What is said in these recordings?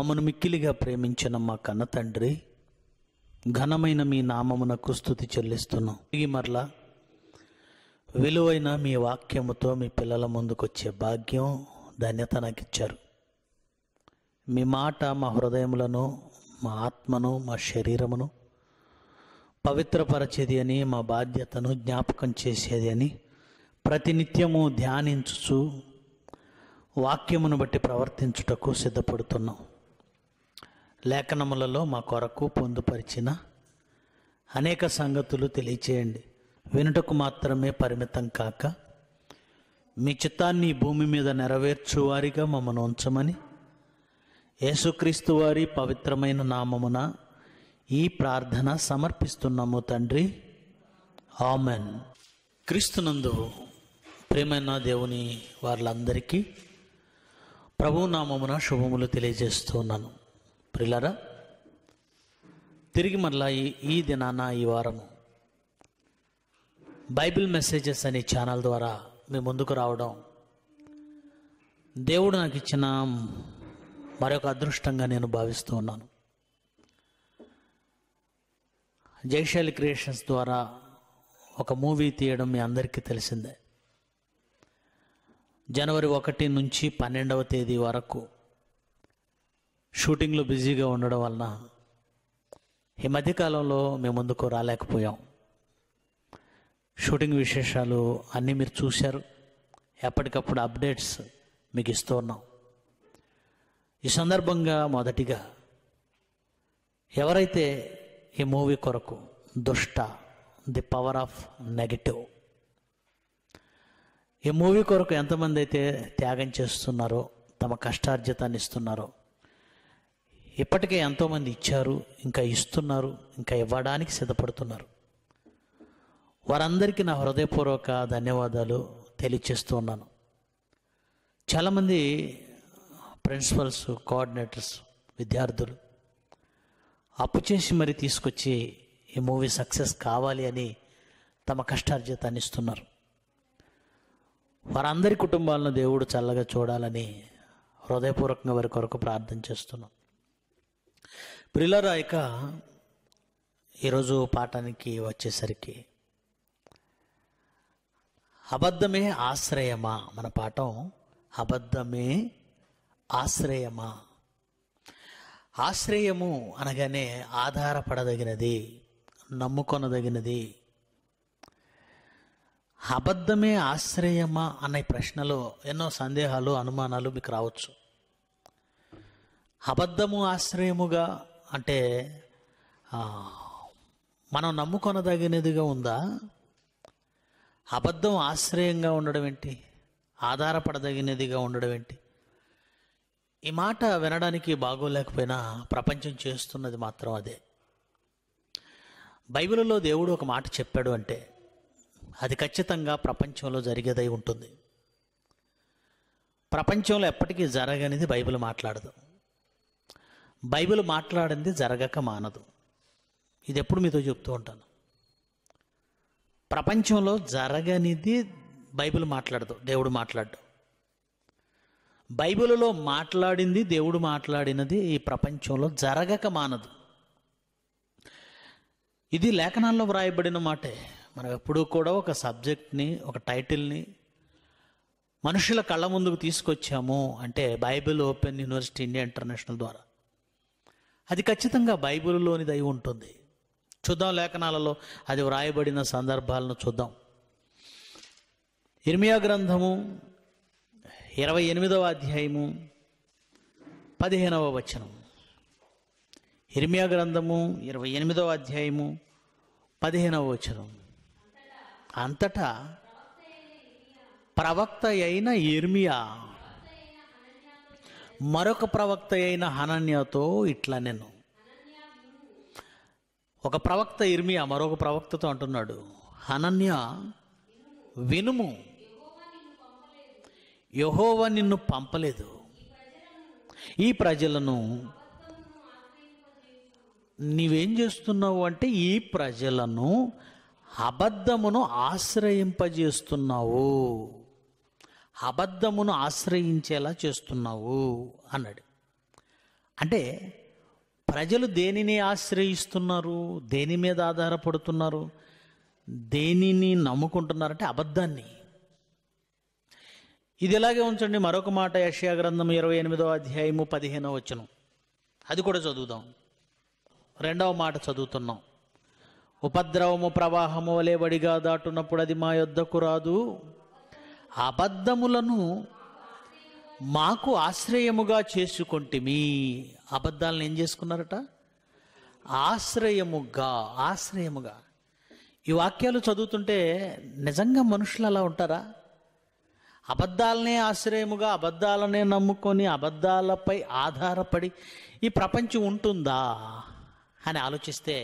మమ్మను మిక్కిలిగా ప్రేమించిన మా కన్న తండ్రి ఘనమైన మీ నామమునకు స్థుతి చెల్లిస్తున్నాం ఈ మరలా విలువైన మీ వాక్యముతో మీ పిల్లల ముందుకొచ్చే భాగ్యం ధన్యత నాకు ఇచ్చారు మీ మాట మా హృదయములను మా ఆత్మను మా శరీరమును పవిత్రపరచేది అని మా బాధ్యతను జ్ఞాపకం చేసేది అని ప్రతినిత్యము ధ్యానించు వాక్యమును బట్టి ప్రవర్తించుటకు సిద్ధపడుతున్నాం లేఖనములలో మా కొరకు పొందుపరిచిన అనేక సంగతులు తెలియచేయండి వినుటకు మాత్రమే పరిమితం కాక మీ చిత్తాన్ని భూమి మీద నెరవేర్చువారిగా మమ్మను ఉంచమని యేసుక్రీస్తు వారి పవిత్రమైన నామమున ఈ ప్రార్థన సమర్పిస్తున్నాము తండ్రి ఆమెన్ క్రీస్తునందు ప్రేమైన దేవుని వాళ్ళందరికీ ప్రభునామమున శుభములు తెలియజేస్తున్నాను ప్రిలరా తిరిగి మరలా ఈ దినాన ఈ వారము బైబిల్ మెసేజెస్ అనే ఛానల్ ద్వారా మీ ముందుకు రావడం దేవుడు నాకు ఇచ్చిన మరొక అదృష్టంగా నేను భావిస్తూ ఉన్నాను జైశాలి క్రియేషన్స్ ద్వారా ఒక మూవీ తీయడం మీ అందరికీ తెలిసిందే జనవరి ఒకటి నుంచి పన్నెండవ తేదీ వరకు షూటింగ్లో బిజీగా ఉండడం వలన ఈ మధ్యకాలంలో మేము ముందుకు రాలేకపోయాం షూటింగ్ విశేషాలు అన్నీ మీరు చూశారు ఎప్పటికప్పుడు అప్డేట్స్ మీకు ఇస్తూ ఉన్నాం ఈ సందర్భంగా మొదటిగా ఎవరైతే ఈ మూవీ కొరకు దుష్ట ది పవర్ ఆఫ్ నెగిటివ్ ఈ మూవీ కొరకు ఎంతమంది అయితే త్యాగం చేస్తున్నారో తమ కష్టార్జితాన్ని ఇస్తున్నారో ఇప్పటికే ఎంతోమంది ఇచ్చారు ఇంకా ఇస్తున్నారు ఇంకా ఇవ్వడానికి సిద్ధపడుతున్నారు వారందరికీ నా హృదయపూర్వక ధన్యవాదాలు తెలియచేస్తూ ఉన్నాను చాలామంది ప్రిన్సిపల్స్ కోఆర్డినేటర్స్ విద్యార్థులు అప్పు చేసి మరి తీసుకొచ్చి ఈ మూవీ సక్సెస్ కావాలి అని తమ కష్టార్జితాన్ని ఇస్తున్నారు వారందరి కుటుంబాలను దేవుడు చల్లగా చూడాలని హృదయపూర్వకంగా వారి కొరకు ప్రార్థన చేస్తున్నాం ప్రిలరాయక ఈరోజు పాఠానికి వచ్చేసరికి అబద్ధమే ఆశ్రయమా మన పాఠం అబద్ధమే ఆశ్రయమా ఆశ్రయము అనగానే ఆధారపడదగినది నమ్ముకొనదగినది అబద్ధమే ఆశ్రయమా అనే ప్రశ్నలో ఎన్నో సందేహాలు అనుమానాలు మీకు రావచ్చు అబద్ధము ఆశ్రయముగా అంటే మనం నమ్ముకొనదగినదిగా ఉందా అబద్ధం ఆశ్రయంగా ఉండడం ఏంటి ఆధారపడదగినదిగా ఉండడం ఏంటి ఈ మాట వినడానికి బాగోలేకపోయినా ప్రపంచం చేస్తున్నది మాత్రం అదే బైబిల్లో దేవుడు ఒక మాట చెప్పాడు అంటే అది ఖచ్చితంగా ప్రపంచంలో జరిగేదై ఉంటుంది ప్రపంచంలో ఎప్పటికీ జరగనిది బైబిల్ మాట్లాడదు బైబిల్ మాట్లాడింది జరగక మానదు ఇది ఎప్పుడు మీతో చెప్తూ ఉంటాను ప్రపంచంలో జరగనిది బైబిల్ మాట్లాడదు దేవుడు మాట్లాడు బైబిల్లో మాట్లాడింది దేవుడు మాట్లాడినది ఈ ప్రపంచంలో జరగక మానదు ఇది లేఖనాల్లో వ్రాయబడిన మాటే మనం ఎప్పుడూ కూడా ఒక సబ్జెక్ట్ని ఒక టైటిల్ని మనుషుల కళ్ళ ముందుకు తీసుకొచ్చాము అంటే Bible open university India international ద్వారా అది ఖచ్చితంగా బైబిల్లోనిది అయి ఉంటుంది చూద్దాం లేఖనాలలో అది వ్రాయబడిన సందర్భాలను చూద్దాం ఇర్మియా గ్రంథము ఇరవై ఎనిమిదవ అధ్యాయము పదిహేనవ వచనం ఇర్మియా గ్రంథము ఇరవై ఎనిమిదవ అధ్యాయము పదిహేనవ వచనం అంతటా ప్రవక్త అయిన ఇర్మియా మరొక ప్రవక్త అయిన హనన్యతో ఇట్లా నేను ఒక ప్రవక్త ఇర్మియా మరొక ప్రవక్తతో అంటున్నాడు హనన్య వినుము యహోవ నిన్ను పంపలేదు ఈ ప్రజలను నీవేం చేస్తున్నావు అంటే ఈ ప్రజలను అబద్ధమును ఆశ్రయింపజేస్తున్నావు అబద్ధమును ఆశ్రయించేలా చేస్తున్నావు అన్నాడు అంటే ప్రజలు దేనిని ఆశ్రయిస్తున్నారు దేని మీద ఆధారపడుతున్నారు దేనిని నమ్ముకుంటున్నారంటే అబద్ధాన్ని ఇది ఎలాగే ఉంచండి మరొక మాట యషయా గ్రంథం ఇరవై ఎనిమిదో అధ్యాయము పదిహేనో వచ్చును అది కూడా చదువుదాం రెండవ మాట చదువుతున్నాం ఉపద్రవము ప్రవాహము వలే వడిగా దాటున్నప్పుడు అది మా యొద్దకు రాదు అబద్ధములను మాకు ఆశ్రయముగా చేసుకొంటిమి అబద్ధాలను ఏం చేసుకున్నారట ఆశ్రయముగా ఆశ్రయముగా ఈ వాక్యాలు చదువుతుంటే నిజంగా మనుషులు అలా ఉంటారా అబద్ధాలనే ఆశ్రయముగా అబద్ధాలనే నమ్ముకొని అబద్ధాలపై ఆధారపడి ఈ ప్రపంచం ఉంటుందా అని ఆలోచిస్తే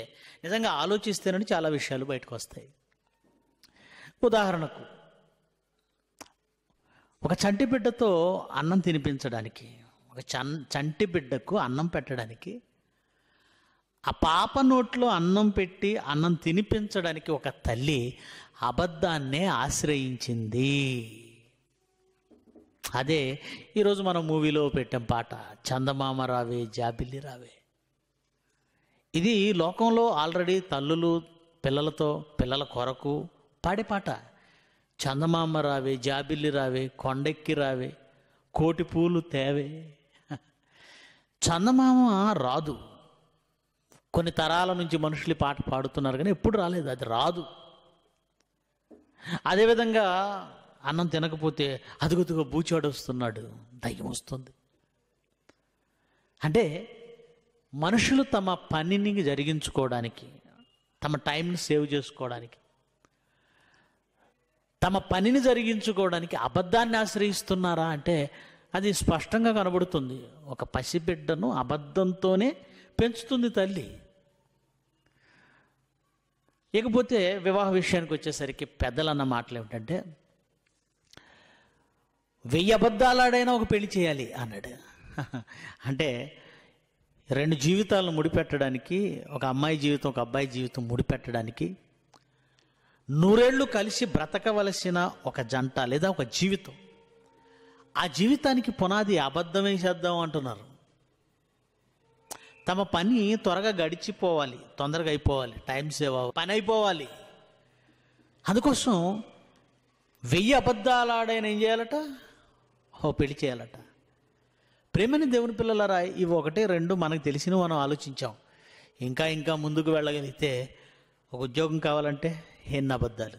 నిజంగా ఆలోచిస్తేనని చాలా విషయాలు బయటకు వస్తాయి ఉదాహరణకు ఒక చంటి బిడ్డతో అన్నం తినిపించడానికి ఒక చన్ చంటి బిడ్డకు అన్నం పెట్టడానికి ఆ పాప నోట్లో అన్నం పెట్టి అన్నం తినిపించడానికి ఒక తల్లి అబద్ధాన్నే ఆశ్రయించింది అదే ఈరోజు మనం మూవీలో పెట్టాం పాట చందమామ రావే జాబిల్లి రావే ఇది లోకంలో ఆల్రెడీ తల్లులు పిల్లలతో పిల్లల కొరకు పాడే పాట చందమామ రావే జాబిల్లి రావే కొండెక్కి రావే కోటి పూలు తేవే చందమామ రాదు కొన్ని తరాల నుంచి మనుషులు పాట పాడుతున్నారు కానీ ఎప్పుడు రాలేదు అది రాదు అదేవిధంగా అన్నం తినకపోతే అదుగుతుగా బూచాడు వస్తున్నాడు దయ్యం వస్తుంది అంటే మనుషులు తమ పనిని జరిగించుకోవడానికి తమ టైంని సేవ్ చేసుకోవడానికి తమ పనిని జరిగించుకోవడానికి అబద్ధాన్ని ఆశ్రయిస్తున్నారా అంటే అది స్పష్టంగా కనబడుతుంది ఒక పసిబిడ్డను అబద్ధంతోనే పెంచుతుంది తల్లి ఇకపోతే వివాహ విషయానికి వచ్చేసరికి పెద్దలన్న మాటలు ఏమిటంటే వెయ్యి అబద్ధాలాడైనా ఒక పెళ్లి చేయాలి అన్నాడు అంటే రెండు జీవితాలను ముడిపెట్టడానికి ఒక అమ్మాయి జీవితం ఒక అబ్బాయి జీవితం ముడిపెట్టడానికి నూరేళ్లు కలిసి బ్రతకవలసిన ఒక జంట లేదా ఒక జీవితం ఆ జీవితానికి పునాది అబద్ధమే చేద్దాం అంటున్నారు తమ పని త్వరగా గడిచిపోవాలి తొందరగా అయిపోవాలి టైం సేవ్ పని అయిపోవాలి అందుకోసం వెయ్యి అబద్ధాలు ఆడైన ఏం చేయాలట ఓ పెళ్లి చేయాలట ప్రేమని దేవుని పిల్లలరా ఇవి ఒకటి రెండు మనకు తెలిసిన మనం ఆలోచించాం ఇంకా ఇంకా ముందుకు వెళ్ళగలిగితే ఒక ఉద్యోగం కావాలంటే ఎన్ని అబద్ధాలు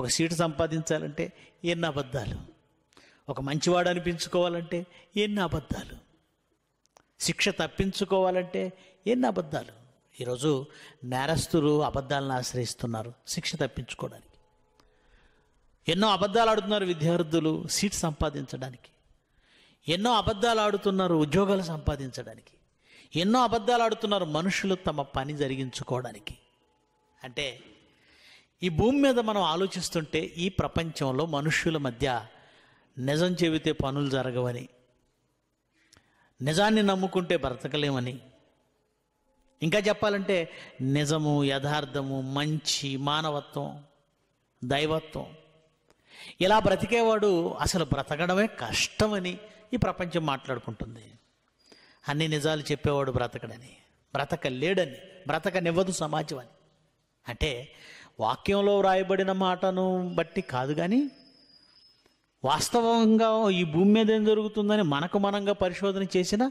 ఒక సీటు సంపాదించాలంటే ఎన్ని అబద్ధాలు ఒక మంచివాడు అనిపించుకోవాలంటే ఎన్ని అబద్ధాలు శిక్ష తప్పించుకోవాలంటే ఎన్ని అబద్ధాలు ఈరోజు నేరస్తులు అబద్ధాలను ఆశ్రయిస్తున్నారు శిక్ష తప్పించుకోవడానికి ఎన్నో అబద్ధాలు ఆడుతున్నారు విద్యార్థులు సీట్ సంపాదించడానికి ఎన్నో అబద్ధాలు ఆడుతున్నారు ఉద్యోగాలు సంపాదించడానికి ఎన్నో అబద్ధాలు ఆడుతున్నారు మనుషులు తమ పని జరిగించుకోవడానికి అంటే ఈ భూమి మీద మనం ఆలోచిస్తుంటే ఈ ప్రపంచంలో మనుష్యుల మధ్య నిజం చెబితే పనులు జరగవని నిజాన్ని నమ్ముకుంటే బ్రతకలేమని ఇంకా చెప్పాలంటే నిజము యథార్థము మంచి మానవత్వం దైవత్వం ఇలా బ్రతికేవాడు అసలు బ్రతకడమే కష్టమని ఈ ప్రపంచం మాట్లాడుకుంటుంది అన్ని నిజాలు చెప్పేవాడు బ్రతకడని బ్రతకలేడని బ్రతకనివ్వదు సమాజం అని అంటే వాక్యంలో వ్రాయబడిన మాటను బట్టి కాదు కానీ వాస్తవంగా ఈ భూమి మీద ఏం జరుగుతుందని మనకు మనంగా పరిశోధన చేసిన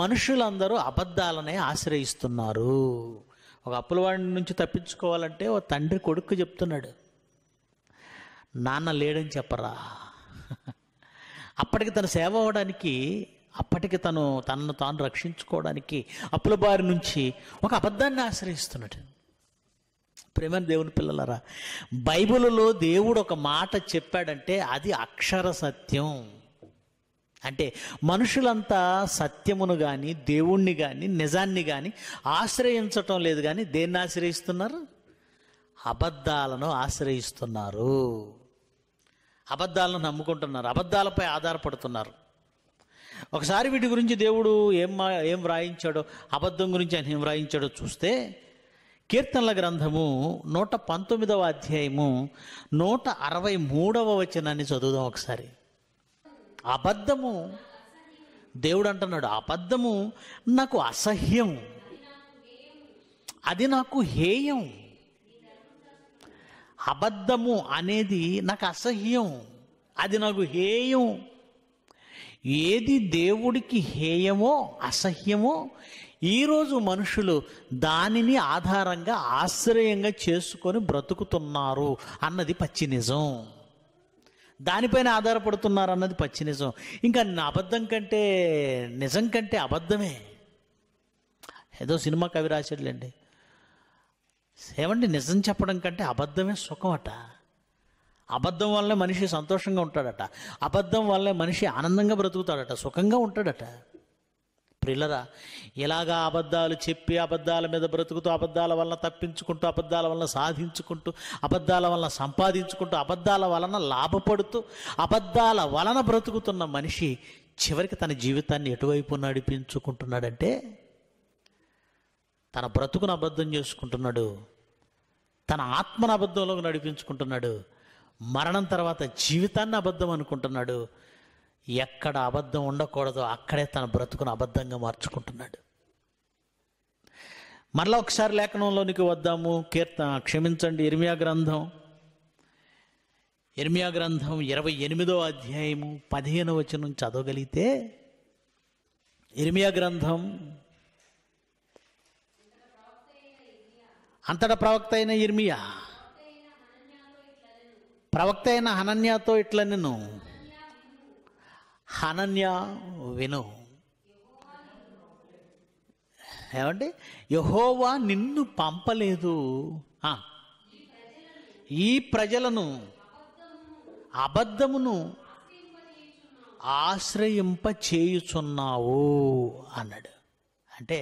మనుషులందరూ అబద్ధాలనే ఆశ్రయిస్తున్నారు ఒక అప్పులవాడి నుంచి తప్పించుకోవాలంటే ఓ తండ్రి కొడుకు చెప్తున్నాడు నాన్న లేడని చెప్పరా అప్పటికి తన సేవ అవ్వడానికి అప్పటికి తను తనను తాను రక్షించుకోవడానికి అప్పుల బారి నుంచి ఒక అబద్ధాన్ని ఆశ్రయిస్తున్నాడు ప్రేమ దేవుని పిల్లలరా బైబిల్లో దేవుడు ఒక మాట చెప్పాడంటే అది అక్షర సత్యం అంటే మనుషులంతా సత్యమును కానీ దేవుణ్ణి కానీ నిజాన్ని కానీ ఆశ్రయించటం లేదు కానీ దేన్ని ఆశ్రయిస్తున్నారు అబద్ధాలను ఆశ్రయిస్తున్నారు అబద్ధాలను నమ్ముకుంటున్నారు అబద్ధాలపై ఆధారపడుతున్నారు ఒకసారి వీటి గురించి దేవుడు ఏం ఏం వ్రాయించాడో అబద్ధం గురించి ఆయన ఏం వ్రాయించాడో చూస్తే కీర్తనల గ్రంథము నూట పంతొమ్మిదవ అధ్యాయము నూట అరవై మూడవ వచనాన్ని చదువుదాం ఒకసారి అబద్ధము దేవుడు అంటున్నాడు అబద్ధము నాకు అసహ్యం అది నాకు హేయం అబద్ధము అనేది నాకు అసహ్యం అది నాకు హేయం ఏది దేవుడికి హేయమో అసహ్యమో ఈరోజు మనుషులు దానిని ఆధారంగా ఆశ్రయంగా చేసుకొని బ్రతుకుతున్నారు అన్నది పచ్చి నిజం దానిపైన ఆధారపడుతున్నారు అన్నది పచ్చి నిజం ఇంకా అబద్ధం కంటే నిజం కంటే అబద్ధమే ఏదో సినిమా కవి రాశాడులేండి ఏమండి నిజం చెప్పడం కంటే అబద్ధమే సుఖం అట అబద్ధం వల్లే మనిషి సంతోషంగా ఉంటాడట అబద్ధం వల్లే మనిషి ఆనందంగా బ్రతుకుతాడట సుఖంగా ఉంటాడట ప్రిల్లరా ఇలాగా అబద్ధాలు చెప్పి అబద్ధాల మీద బ్రతుకుతూ అబద్ధాల వలన తప్పించుకుంటూ అబద్ధాల వలన సాధించుకుంటూ అబద్ధాల వలన సంపాదించుకుంటూ అబద్ధాల వలన లాభపడుతూ అబద్ధాల వలన బ్రతుకుతున్న మనిషి చివరికి తన జీవితాన్ని ఎటువైపు నడిపించుకుంటున్నాడంటే తన బ్రతుకును అబద్ధం చేసుకుంటున్నాడు తన ఆత్మను అబద్ధంలోకి నడిపించుకుంటున్నాడు మరణం తర్వాత జీవితాన్ని అబద్ధం అనుకుంటున్నాడు ఎక్కడ అబద్ధం ఉండకూడదో అక్కడే తన బ్రతుకును అబద్ధంగా మార్చుకుంటున్నాడు మరలా ఒకసారి లేఖనంలోనికి వద్దాము కీర్త క్షమించండి ఇర్మియా గ్రంథం ఇర్మియా గ్రంథం ఇరవై ఎనిమిదో అధ్యాయము పదిహేను వచనం చదవగలిగితే ఇర్మియా గ్రంథం అంతటా ప్రవక్త అయిన ఇర్మియా ప్రవక్త అయిన హనన్యాతో ఇట్లా నేను హనన్య విను ఏమండి యహోవా నిన్ను పంపలేదు ఈ ప్రజలను అబద్ధమును ఆశ్రయింప చేయుచున్నావు అన్నాడు అంటే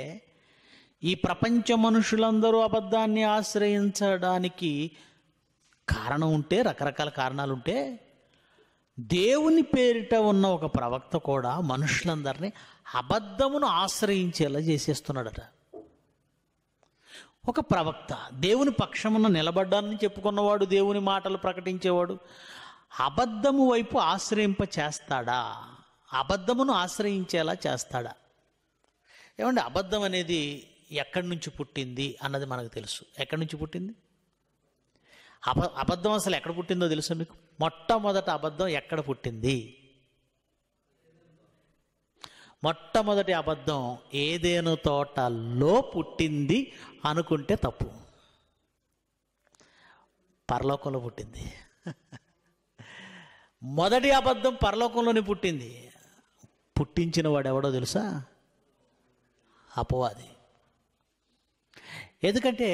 ఈ ప్రపంచ మనుషులందరూ అబద్ధాన్ని ఆశ్రయించడానికి కారణం ఉంటే రకరకాల కారణాలు ఉంటే దేవుని పేరిట ఉన్న ఒక ప్రవక్త కూడా మనుషులందరినీ అబద్ధమును ఆశ్రయించేలా చేసేస్తున్నాడట ఒక ప్రవక్త దేవుని పక్షమున నిలబడ్డానని చెప్పుకున్నవాడు దేవుని మాటలు ప్రకటించేవాడు అబద్ధము వైపు ఆశ్రయింప చేస్తాడా అబద్ధమును ఆశ్రయించేలా చేస్తాడా ఏమంటే అబద్ధం అనేది ఎక్కడి నుంచి పుట్టింది అన్నది మనకు తెలుసు ఎక్కడి నుంచి పుట్టింది అబ అబద్ధం అసలు ఎక్కడ పుట్టిందో తెలుసా మీకు మొట్టమొదటి అబద్ధం ఎక్కడ పుట్టింది మొట్టమొదటి అబద్ధం ఏదేను తోటలో పుట్టింది అనుకుంటే తప్పు పరలోకంలో పుట్టింది మొదటి అబద్ధం పరలోకంలోనే పుట్టింది పుట్టించిన వాడెవడో తెలుసా అపవాది ఎందుకంటే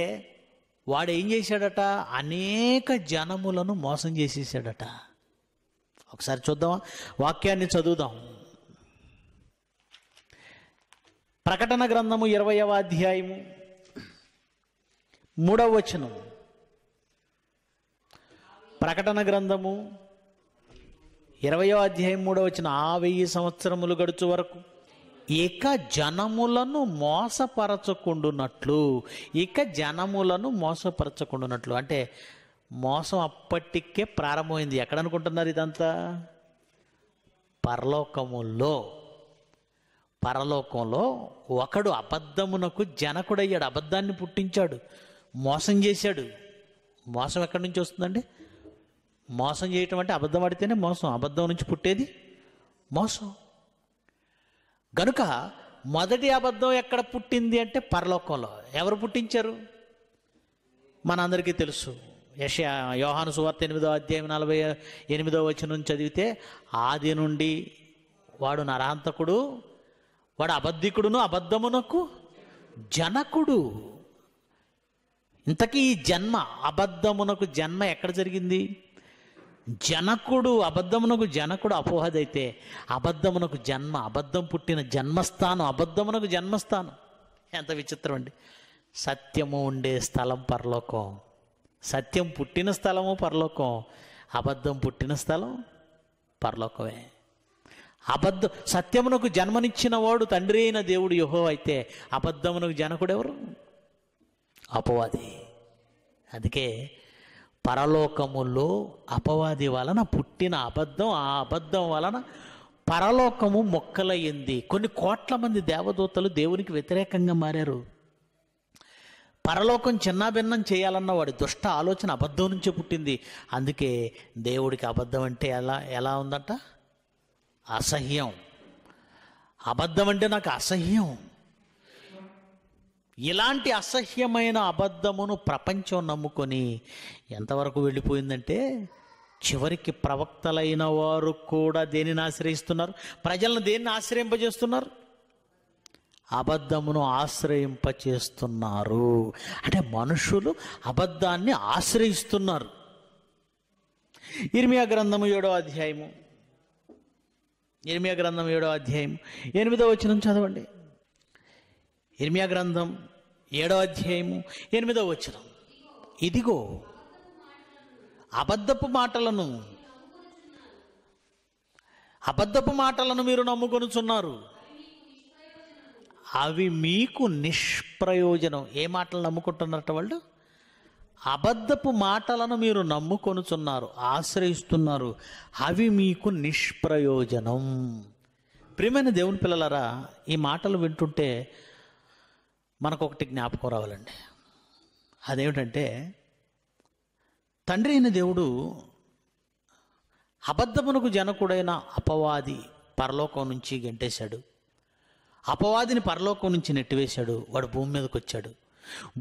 వాడు ఏం చేశాడట అనేక జనములను మోసం చేసేసాడట ఒకసారి చూద్దామా వాక్యాన్ని చదువుదాం ప్రకటన గ్రంథము ఇరవయవ అధ్యాయము మూడవ వచనం ప్రకటన గ్రంథము ఇరవయో అధ్యాయం మూడవ వచ్చిన ఆ వెయ్యి సంవత్సరములు గడుచు వరకు ఇక జనములను మోసపరచకుండునట్లు ఇక జనములను మోసపరచకుండునట్లు అంటే మోసం అప్పటికే ప్రారంభమైంది ఎక్కడనుకుంటున్నారు ఇదంతా పరలోకముల్లో పరలోకంలో ఒకడు అబద్ధమునకు జనకుడయ్యాడు అబద్ధాన్ని పుట్టించాడు మోసం చేశాడు మోసం ఎక్కడి నుంచి వస్తుందండి మోసం చేయటం అంటే అబద్ధం ఆడితేనే మోసం అబద్ధం నుంచి పుట్టేది మోసం గనుక మొదటి అబద్ధం ఎక్కడ పుట్టింది అంటే పరలోకంలో ఎవరు పుట్టించారు మనందరికీ తెలుసు యశ యోహాను సువార్త ఎనిమిదో అధ్యాయం నలభై ఎనిమిదో వచనం చదివితే ఆది నుండి వాడు నరాంతకుడు వాడు అబద్ధికుడును అబద్ధమునకు జనకుడు ఇంతకీ ఈ జన్మ అబద్ధమునకు జన్మ ఎక్కడ జరిగింది జనకుడు అబద్ధమునకు జనకుడు అపోహదైతే అబద్ధమునకు జన్మ అబద్ధం పుట్టిన జన్మస్థానం అబద్ధమునకు జన్మస్థానం ఎంత విచిత్రం అండి సత్యము ఉండే స్థలం పరలోకం సత్యం పుట్టిన స్థలము పరలోకం అబద్ధం పుట్టిన స్థలం పరలోకమే అబద్ధ సత్యమునకు జన్మనిచ్చిన వాడు తండ్రి అయిన దేవుడు యుహో అయితే అబద్ధమునకు జనకుడెవరు అపవాది అందుకే పరలోకములో అపవాది వలన పుట్టిన అబద్ధం ఆ అబద్ధం వలన పరలోకము మొక్కలయ్యింది కొన్ని కోట్ల మంది దేవదూతలు దేవునికి వ్యతిరేకంగా మారారు పరలోకం చిన్నాభిన్నం చేయాలన్న వాడి దుష్ట ఆలోచన అబద్ధం నుంచే పుట్టింది అందుకే దేవుడికి అబద్ధం అంటే ఎలా ఎలా ఉందట అసహ్యం అబద్ధం అంటే నాకు అసహ్యం ఇలాంటి అసహ్యమైన అబద్ధమును ప్రపంచం నమ్ముకొని ఎంతవరకు వెళ్ళిపోయిందంటే చివరికి ప్రవక్తలైన వారు కూడా దేనిని ఆశ్రయిస్తున్నారు ప్రజలను దేన్ని ఆశ్రయింపజేస్తున్నారు అబద్ధమును ఆశ్రయింపచేస్తున్నారు అంటే మనుషులు అబద్ధాన్ని ఆశ్రయిస్తున్నారు ఇర్మియా గ్రంథము ఏడో అధ్యాయము ఇర్మియా గ్రంథం ఏడో అధ్యాయం ఎనిమిదో వచ్చిన చదవండి ఇర్మియా గ్రంథం ఏడో అధ్యాయము ఎనిమిదో వచ్చిన ఇదిగో అబద్ధపు మాటలను అబద్ధపు మాటలను మీరు నమ్ముకొనుచున్నారు అవి మీకు నిష్ప్రయోజనం ఏ మాటలు నమ్ముకుంటున్నట్టు వాళ్ళు అబద్ధపు మాటలను మీరు నమ్ముకొనుచున్నారు ఆశ్రయిస్తున్నారు అవి మీకు నిష్ప్రయోజనం ప్రియమైన దేవుని పిల్లలరా ఈ మాటలు వింటుంటే మనకు ఒకటి జ్ఞాపకం రావాలండి అదేమిటంటే తండ్రి అయిన దేవుడు అబద్ధమునకు జనకుడైన అపవాది పరలోకం నుంచి గెంటేశాడు అపవాదిని పరలోకం నుంచి నెట్టివేశాడు వాడు భూమి మీదకి వచ్చాడు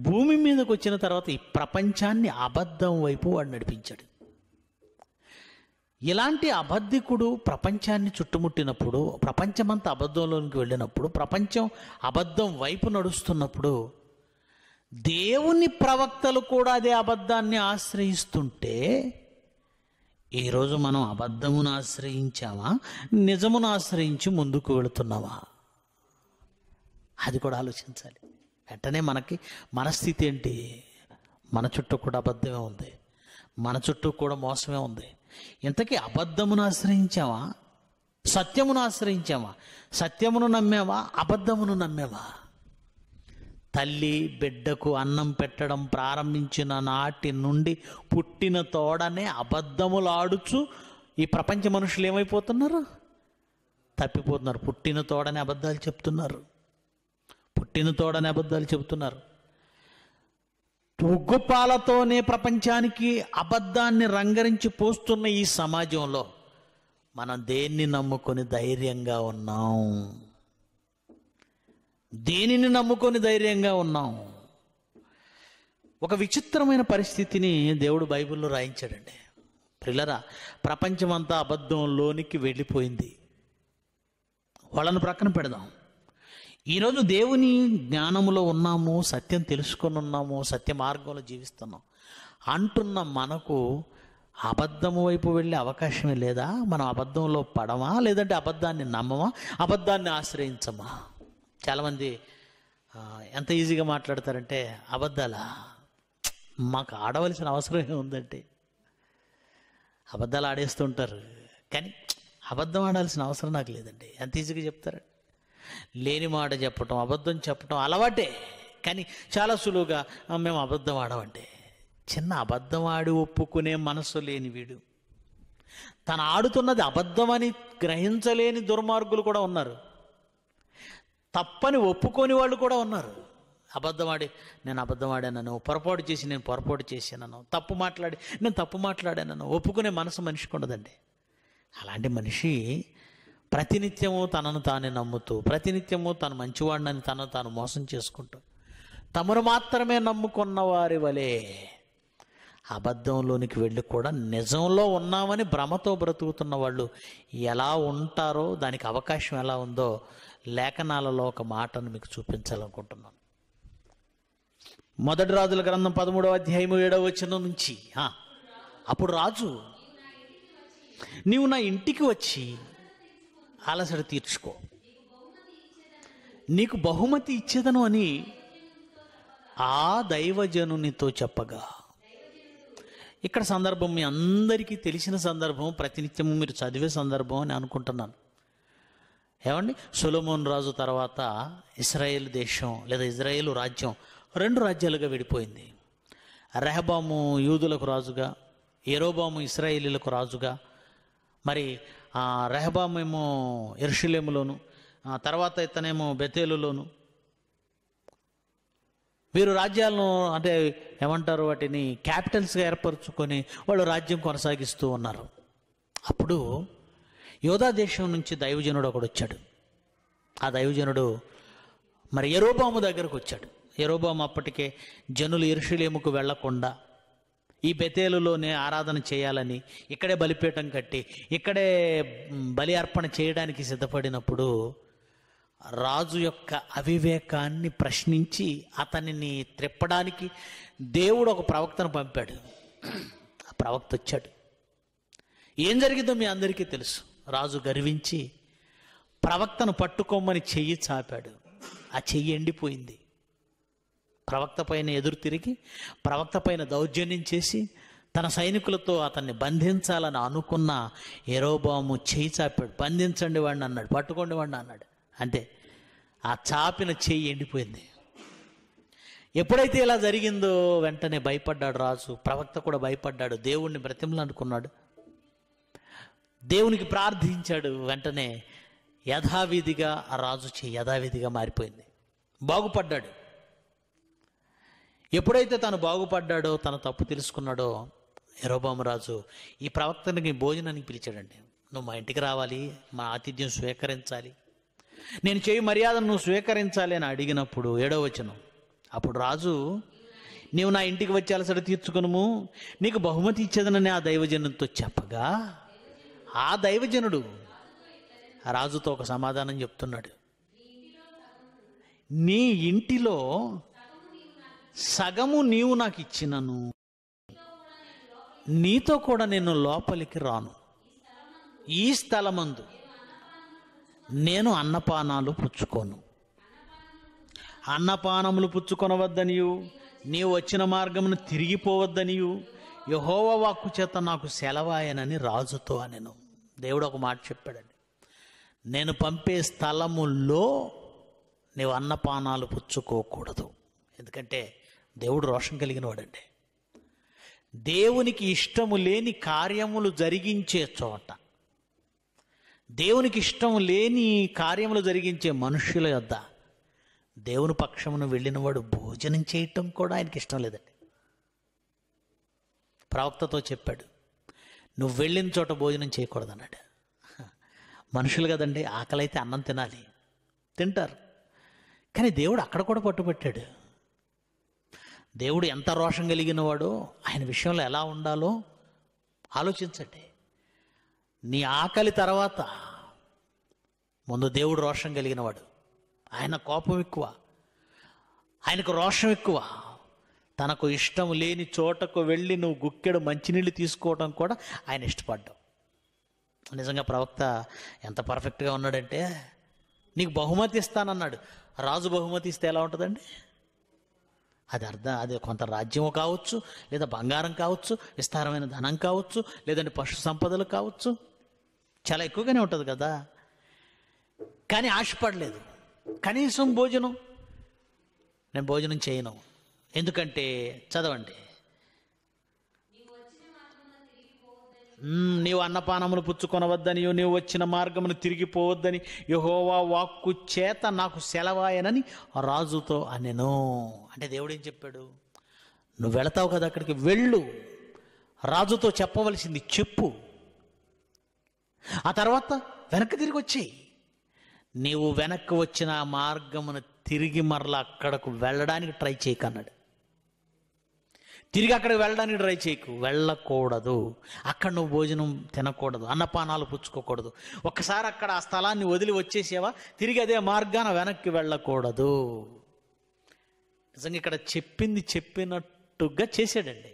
భూమి మీదకి వచ్చిన తర్వాత ఈ ప్రపంచాన్ని అబద్ధం వైపు వాడు నడిపించాడు ఇలాంటి అబద్ధికుడు ప్రపంచాన్ని చుట్టుముట్టినప్పుడు ప్రపంచమంతా అబద్ధంలోనికి వెళ్ళినప్పుడు ప్రపంచం అబద్ధం వైపు నడుస్తున్నప్పుడు దేవుని ప్రవక్తలు కూడా అదే అబద్ధాన్ని ఆశ్రయిస్తుంటే ఈరోజు మనం అబద్ధమును ఆశ్రయించామా నిజమును ఆశ్రయించి ముందుకు వెళుతున్నామా అది కూడా ఆలోచించాలి వెంటనే మనకి మన స్థితి ఏంటి మన చుట్టూ కూడా అబద్ధమే ఉంది మన చుట్టూ కూడా మోసమే ఉంది ఇంతకీ అబద్ధమును ఆశ్రయించావా సత్యమును ఆశ్రయించావా సత్యమును నమ్మేవా అబద్ధమును నమ్మేవా తల్లి బిడ్డకు అన్నం పెట్టడం ప్రారంభించిన నాటి నుండి పుట్టిన తోడనే అబద్ధములాడుచు ఈ ప్రపంచ మనుషులు ఏమైపోతున్నారు తప్పిపోతున్నారు పుట్టిన తోడనే అబద్ధాలు చెప్తున్నారు పుట్టిన తోడనే అబద్ధాలు చెబుతున్నారు తొగ్గుపాలతోనే ప్రపంచానికి అబద్ధాన్ని రంగరించి పోస్తున్న ఈ సమాజంలో మనం దేన్ని నమ్ముకొని ధైర్యంగా ఉన్నాం దేనిని నమ్ముకొని ధైర్యంగా ఉన్నాం ఒక విచిత్రమైన పరిస్థితిని దేవుడు బైబిల్లో రాయించాడండి ప్రిలరా ప్రపంచమంతా అబద్ధంలోనికి వెళ్ళిపోయింది వాళ్ళను ప్రక్కన పెడదాం ఈరోజు దేవుని జ్ఞానంలో ఉన్నాము సత్యం తెలుసుకొని ఉన్నాము సత్య మార్గంలో జీవిస్తున్నాం అంటున్న మనకు అబద్ధము వైపు వెళ్ళే అవకాశమే లేదా మనం అబద్ధంలో పడమా లేదంటే అబద్ధాన్ని నమ్మమా అబద్ధాన్ని ఆశ్రయించమా చాలామంది ఎంత ఈజీగా మాట్లాడతారంటే అబద్ధాలా మాకు ఆడవలసిన అవసరం ఉందంటే అబద్ధాలు ఆడేస్తుంటారు కానీ అబద్ధం ఆడాల్సిన అవసరం నాకు లేదండి ఎంత ఈజీగా చెప్తారు లేని మాట చెప్పటం అబద్ధం చెప్పటం అలవాటే కానీ చాలా సులువుగా మేము అబద్ధం ఆడవంటే చిన్న అబద్ధం ఆడి ఒప్పుకునే మనసు లేని వీడు తను ఆడుతున్నది అబద్ధమని గ్రహించలేని దుర్మార్గులు కూడా ఉన్నారు తప్పని ఒప్పుకోని వాళ్ళు కూడా ఉన్నారు అబద్ధమాడి నేను అబద్ధమాడానను పొరపాటు చేసి నేను పొరపాటు చేశానను తప్పు మాట్లాడి నేను తప్పు మాట్లాడానను ఒప్పుకునే మనసు మనిషికి ఉండదండి అలాంటి మనిషి ప్రతినిత్యము తనను తానే నమ్ముతూ ప్రతినిత్యము తను మంచివాడినని తనను తాను మోసం చేసుకుంటూ తమరు మాత్రమే నమ్ముకున్న వారి వలె అబద్ధంలోనికి వెళ్ళి కూడా నిజంలో ఉన్నామని భ్రమతో బ్రతుకుతున్న వాళ్ళు ఎలా ఉంటారో దానికి అవకాశం ఎలా ఉందో లేఖనాలలో ఒక మాటను మీకు చూపించాలనుకుంటున్నాను మొదటి రాజుల గ్రంథం పదమూడవ అధ్యాయము ఏడవ వచ్చిన నుంచి అప్పుడు రాజు నీవు నా ఇంటికి వచ్చి అలసట తీర్చుకో నీకు బహుమతి ఇచ్చేదను అని ఆ దైవజనునితో చెప్పగా ఇక్కడ సందర్భం మీ అందరికీ తెలిసిన సందర్భం ప్రతినిత్యము మీరు చదివే సందర్భం అని అనుకుంటున్నాను ఏమండి సులమోన్ రాజు తర్వాత ఇస్రాయేల్ దేశం లేదా ఇజ్రాయేల్ రాజ్యం రెండు రాజ్యాలుగా విడిపోయింది రెహబాము యూదులకు రాజుగా ఎరోబాము ఇస్రాయేలీలకు రాజుగా మరి రెహబామేమో ఎర్షులేములోను తర్వాత ఇతనేమో బెతేలులోను వీరు రాజ్యాలను అంటే ఏమంటారు వాటిని క్యాపిటల్స్గా ఏర్పరచుకొని వాళ్ళు రాజ్యం కొనసాగిస్తూ ఉన్నారు అప్పుడు యోధా దేశం నుంచి దైవజనుడు ఒకడు వచ్చాడు ఆ దైవజనుడు మరి ఎరోబాము దగ్గరకు వచ్చాడు ఎరోబాము అప్పటికే జనులు ఇరుషులేముకు వెళ్లకుండా ఈ బెతేలులోనే ఆరాధన చేయాలని ఇక్కడే బలిపీఠం కట్టి ఇక్కడే బలి అర్పణ చేయడానికి సిద్ధపడినప్పుడు రాజు యొక్క అవివేకాన్ని ప్రశ్నించి అతనిని త్రిప్పడానికి దేవుడు ఒక ప్రవక్తను పంపాడు ఆ ప్రవక్త వచ్చాడు ఏం జరిగిందో మీ అందరికీ తెలుసు రాజు గర్వించి ప్రవక్తను పట్టుకోమని చెయ్యి చాపాడు ఆ చెయ్యి ఎండిపోయింది ప్రవక్త పైన ఎదురు తిరిగి ప్రవక్త పైన దౌర్జన్యం చేసి తన సైనికులతో అతన్ని బంధించాలని అనుకున్న ఎరోబాము చేయి చాపాడు బంధించండి వాడిని అన్నాడు పట్టుకోండి వాడిని అన్నాడు అంతే ఆ చాపిన చేయి ఎండిపోయింది ఎప్పుడైతే ఇలా జరిగిందో వెంటనే భయపడ్డాడు రాజు ప్రవక్త కూడా భయపడ్డాడు దేవుణ్ణి బ్రతిమలు అనుకున్నాడు దేవునికి ప్రార్థించాడు వెంటనే యథావిధిగా ఆ రాజు చేయి యథావిధిగా మారిపోయింది బాగుపడ్డాడు ఎప్పుడైతే తను బాగుపడ్డాడో తన తప్పు తెలుసుకున్నాడో రాజు ఈ ప్రవక్తనికి భోజనానికి పిలిచాడండి నువ్వు మా ఇంటికి రావాలి మా ఆతిథ్యం స్వీకరించాలి నేను చేయి మర్యాదను నువ్వు స్వీకరించాలి అని అడిగినప్పుడు ఏడో వచనం అప్పుడు రాజు నీవు నా ఇంటికి వచ్చి అలసట తీర్చుకును నీకు బహుమతి ఇచ్చేదనని ఆ దైవజనుడితో చెప్పగా ఆ దైవజనుడు రాజుతో ఒక సమాధానం చెప్తున్నాడు నీ ఇంటిలో సగము నీవు నాకు ఇచ్చినను నీతో కూడా నేను లోపలికి రాను ఈ స్థలమందు నేను అన్నపానాలు పుచ్చుకోను అన్నపానములు పుచ్చుకొనవద్దనియు నీవు వచ్చిన మార్గమును తిరిగిపోవద్దనియు యహోవ వాక్కు చేత నాకు సెలవాయనని రాజుతో అనెను దేవుడు ఒక మాట చెప్పాడండి నేను పంపే స్థలముల్లో నీవు అన్నపానాలు పుచ్చుకోకూడదు ఎందుకంటే దేవుడు రోషం కలిగిన వాడండి దేవునికి ఇష్టము లేని కార్యములు జరిగించే చోట దేవునికి ఇష్టం లేని కార్యములు జరిగించే మనుషుల యొద్ద దేవుని పక్షమును వెళ్ళినవాడు భోజనం చేయటం కూడా ఆయనకి ఇష్టం లేదండి ప్రవక్తతో చెప్పాడు నువ్వు వెళ్ళిన చోట భోజనం చేయకూడదన్నాడు మనుషులు కదండి ఆకలైతే అన్నం తినాలి తింటారు కానీ దేవుడు అక్కడ కూడా పట్టుబట్టాడు దేవుడు ఎంత రోషం కలిగిన వాడో ఆయన విషయంలో ఎలా ఉండాలో ఆలోచించండి నీ ఆకలి తర్వాత ముందు దేవుడు రోషం కలిగినవాడు ఆయన కోపం ఎక్కువ ఆయనకు రోషం ఎక్కువ తనకు ఇష్టం లేని చోటకు వెళ్ళి నువ్వు గుక్కెడు మంచినీళ్ళు తీసుకోవడం కూడా ఆయన ఇష్టపడ్డావు నిజంగా ప్రవక్త ఎంత పర్ఫెక్ట్గా ఉన్నాడంటే నీకు బహుమతి ఇస్తానన్నాడు రాజు బహుమతి ఇస్తే ఎలా ఉంటుందండి అది అర్థ అది కొంత రాజ్యము కావచ్చు లేదా బంగారం కావచ్చు విస్తారమైన ధనం కావచ్చు లేదంటే పశు సంపదలు కావచ్చు చాలా ఎక్కువగానే ఉంటుంది కదా కానీ ఆశపడలేదు కనీసం భోజనం నేను భోజనం చేయను ఎందుకంటే చదవండి నీవు అన్నపానములు పుచ్చుకొనవద్దని నీవు వచ్చిన మార్గమును తిరిగిపోవద్దని యహోవా వాక్కు చేత నాకు సెలవాయనని రాజుతో అనెను అంటే దేవుడేం చెప్పాడు నువ్వు వెళతావు కదా అక్కడికి వెళ్ళు రాజుతో చెప్పవలసింది చెప్పు ఆ తర్వాత వెనక్కి తిరిగి వచ్చేయి నీవు వెనక్కి వచ్చిన మార్గమును తిరిగి మరలా అక్కడకు వెళ్ళడానికి ట్రై చేయకన్నాడు తిరిగి అక్కడికి వెళ్ళడానికి ట్రై చేయకు వెళ్ళకూడదు అక్కడ నువ్వు భోజనం తినకూడదు అన్నపానాలు పుచ్చుకోకూడదు ఒక్కసారి అక్కడ ఆ స్థలాన్ని వదిలి వచ్చేసేవా తిరిగి అదే మార్గాన వెనక్కి వెళ్ళకూడదు నిజంగా ఇక్కడ చెప్పింది చెప్పినట్టుగా చేశాడండి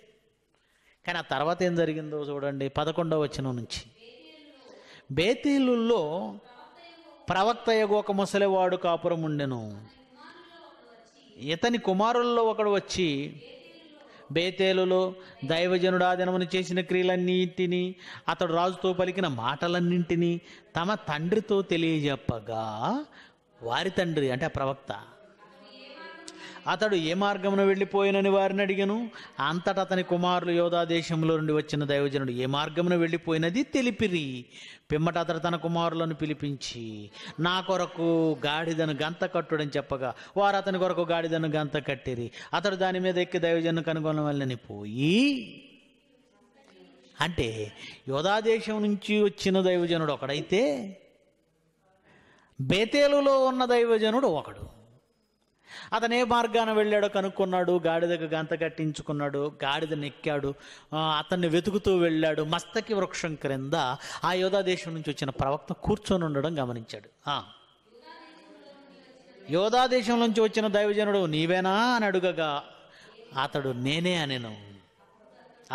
కానీ ఆ తర్వాత ఏం జరిగిందో చూడండి పదకొండవ వచనం నుంచి బేతీలుల్లో ప్రవక్త ఒక ముసలివాడు కాపురం ఉండెను ఇతని కుమారుల్లో ఒకడు వచ్చి బేతేలులో దైవజనుడాదినమును చేసిన క్రియలన్నింటినీ అతడు రాజుతో పలికిన మాటలన్నింటినీ తమ తండ్రితో తెలియజెప్పగా వారి తండ్రి అంటే ప్రవక్త అతడు ఏ మార్గమున వెళ్ళిపోయినని వారిని అడిగను అంతట అతని కుమారులు యోధా దేశంలో నుండి వచ్చిన దైవజనుడు ఏ మార్గమున వెళ్ళిపోయినది తెలిపిరి పిమ్మట అతడు తన కుమారులను పిలిపించి నా కొరకు గాడిదను గంత కట్టుడని చెప్పగా వారు అతని కొరకు గాడిదను గంత కట్టిరి అతడు దాని మీద ఎక్కి దైవజను కనుగొనవల్లని పోయి అంటే యోధాదేశం నుంచి వచ్చిన దైవజనుడు ఒకడైతే బేతేలులో ఉన్న దైవజనుడు ఒకడు అతను ఏ మార్గాన వెళ్ళాడో కనుక్కున్నాడు గాడిదకు గంత కట్టించుకున్నాడు గాడిద నెక్కాడు అతన్ని వెతుకుతూ వెళ్ళాడు మస్తకి వృక్షం క్రింద ఆ యోధా దేశం నుంచి వచ్చిన ప్రవక్త కూర్చొని ఉండడం గమనించాడు యోధా దేశం నుంచి వచ్చిన దైవజనుడు నీవేనా అని అడుగగా అతడు నేనే అనెను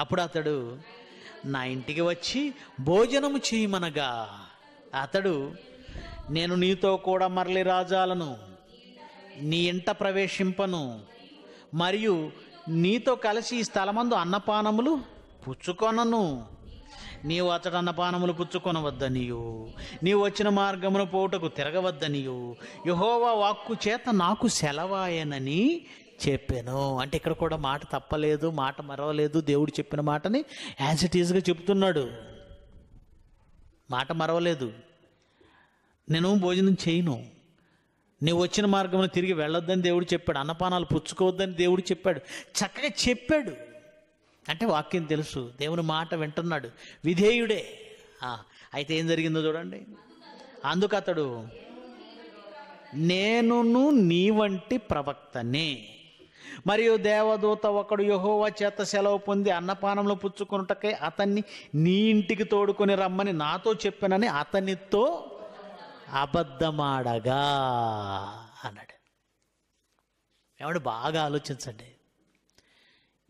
అప్పుడు అతడు నా ఇంటికి వచ్చి భోజనము చేయమనగా అతడు నేను నీతో కూడా మరలి రాజాలను నీ ఇంట ప్రవేశింపను మరియు నీతో కలిసి ఈ స్థలమందు అన్నపానములు పుచ్చుకొనను నీవు అతడు అన్నపానములు పుచ్చుకొనవద్దనియు నీవు వచ్చిన మార్గమును పోటకు తిరగవద్దనియు యహోవా వాక్కు చేత నాకు సెలవాయనని చెప్పాను అంటే ఇక్కడ కూడా మాట తప్పలేదు మాట మరవలేదు దేవుడు చెప్పిన మాటని యాజ్ ఇట్ ఈజ్గా చెప్తున్నాడు మాట మరవలేదు నేను భోజనం చేయను నీవు వచ్చిన మార్గంలో తిరిగి వెళ్ళొద్దని దేవుడు చెప్పాడు అన్నపానాలు పుచ్చుకోవద్దని దేవుడు చెప్పాడు చక్కగా చెప్పాడు అంటే వాక్యం తెలుసు దేవుని మాట వింటున్నాడు విధేయుడే అయితే ఏం జరిగిందో చూడండి అందుకు అతడు నేనును నీ వంటి ప్రవక్తనే మరియు దేవదూత ఒకడు యహోవా చేత సెలవు పొంది అన్నపానంలో పుచ్చుకున్నటకై అతన్ని నీ ఇంటికి తోడుకొని రమ్మని నాతో చెప్పానని అతనితో అబద్ధమాడగా అన్నాడు ఏమంటే బాగా ఆలోచించండి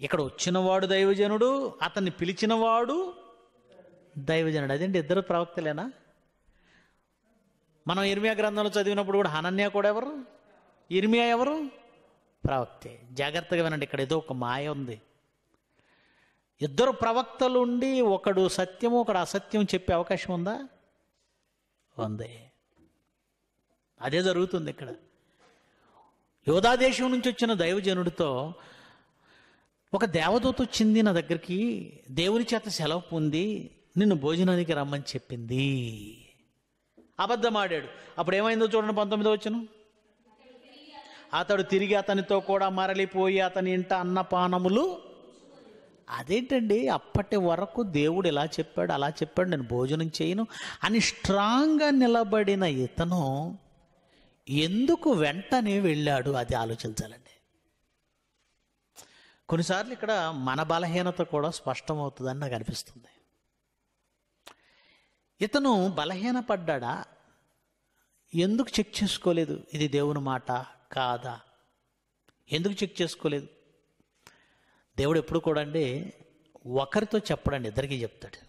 ఇక్కడ వచ్చినవాడు దైవజనుడు అతన్ని పిలిచినవాడు దైవజనుడు అదేంటి ఇద్దరు ప్రవక్తలేనా మనం ఇర్మియా గ్రంథంలో చదివినప్పుడు కూడా హనన్య కూడా ఎవరు ఇర్మియా ఎవరు ప్రవక్తే జాగ్రత్తగా వినండి ఇక్కడ ఏదో ఒక మాయ ఉంది ఇద్దరు ప్రవక్తలు ఉండి ఒకడు సత్యము ఒకడు అసత్యం చెప్పే అవకాశం ఉందా ఉంది అదే జరుగుతుంది ఇక్కడ యోధాదేశం నుంచి వచ్చిన దైవజనుడితో ఒక దేవదూత వచ్చింది నా దగ్గరికి దేవుని చేత సెలవు పొంది నిన్ను భోజనానికి రమ్మని చెప్పింది అబద్ధమాడాడు అప్పుడు ఏమైందో చూడండి పంతొమ్మిదో వచ్చిన అతడు తిరిగి అతనితో కూడా మరలిపోయి అతని ఇంట అన్నపానములు అదేంటండి అప్పటి వరకు దేవుడు ఇలా చెప్పాడు అలా చెప్పాడు నేను భోజనం చేయను అని స్ట్రాంగ్గా నిలబడిన ఇతను ఎందుకు వెంటనే వెళ్ళాడు అది ఆలోచించాలండి కొన్నిసార్లు ఇక్కడ మన బలహీనత కూడా స్పష్టమవుతుందని నాకు అనిపిస్తుంది ఇతను పడ్డా ఎందుకు చెక్ చేసుకోలేదు ఇది దేవుని మాట కాదా ఎందుకు చెక్ చేసుకోలేదు దేవుడు ఎప్పుడు కూడా అండి ఒకరితో చెప్పడండి ఇద్దరికి చెప్తాడు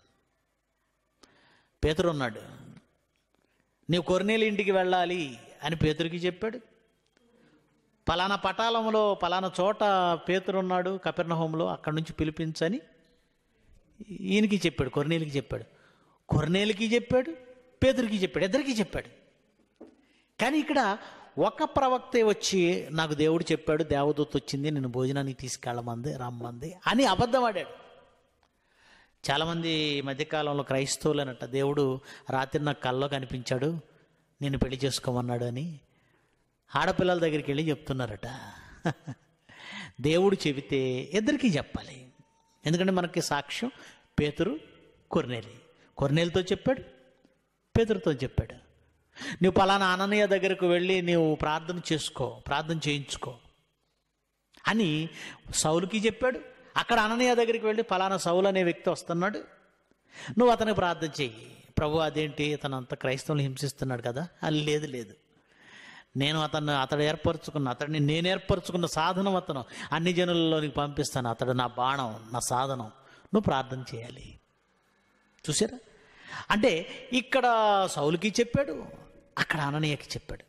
పేతురు ఉన్నాడు నీవు కొరనేలు ఇంటికి వెళ్ళాలి అని పేతురికి చెప్పాడు పలానా పటాలంలో పలానా చోట పేతురున్నాడు కపెర్ణహోంలో అక్కడి నుంచి పిలిపించని ఈయనకి చెప్పాడు కొరనేలికి చెప్పాడు కొరనేలికి చెప్పాడు పేతురికి చెప్పాడు ఇద్దరికి చెప్పాడు కానీ ఇక్కడ ఒక ప్రవక్త వచ్చి నాకు దేవుడు చెప్పాడు దేవదూత వచ్చింది నేను భోజనానికి తీసుకెళ్ళమంది రమ్మంది అని అబద్ధం ఆడాడు చాలామంది మధ్యకాలంలో క్రైస్తవులు అనట దేవుడు రాత్రి నాకు కల్లో కనిపించాడు నిన్ను పెళ్లి చేసుకోమన్నాడు అని ఆడపిల్లల దగ్గరికి వెళ్ళి చెప్తున్నారట దేవుడు చెబితే ఇద్దరికీ చెప్పాలి ఎందుకంటే మనకి సాక్ష్యం పేతురు కొర్నేలి కొర్నేలితో చెప్పాడు పేతురుతో చెప్పాడు నువ్వు పలానా అననయ్య దగ్గరకు వెళ్ళి నువ్వు ప్రార్థన చేసుకో ప్రార్థన చేయించుకో అని సౌలుకి చెప్పాడు అక్కడ అననయ్య దగ్గరికి వెళ్ళి పలానా సౌలు అనే వ్యక్తి వస్తున్నాడు నువ్వు అతనికి ప్రార్థన చెయ్యి ప్రభు అదేంటి అతను అంత క్రైస్తవులు హింసిస్తున్నాడు కదా అది లేదు లేదు నేను అతను అతడు ఏర్పరచుకున్న అతడిని నేను ఏర్పరచుకున్న సాధనం అతను అన్ని జనులలోనికి పంపిస్తాను అతడు నా బాణం నా సాధనం నువ్వు ప్రార్థన చేయాలి చూసారా అంటే ఇక్కడ సౌలికి చెప్పాడు అక్కడ అననీయకి చెప్పాడు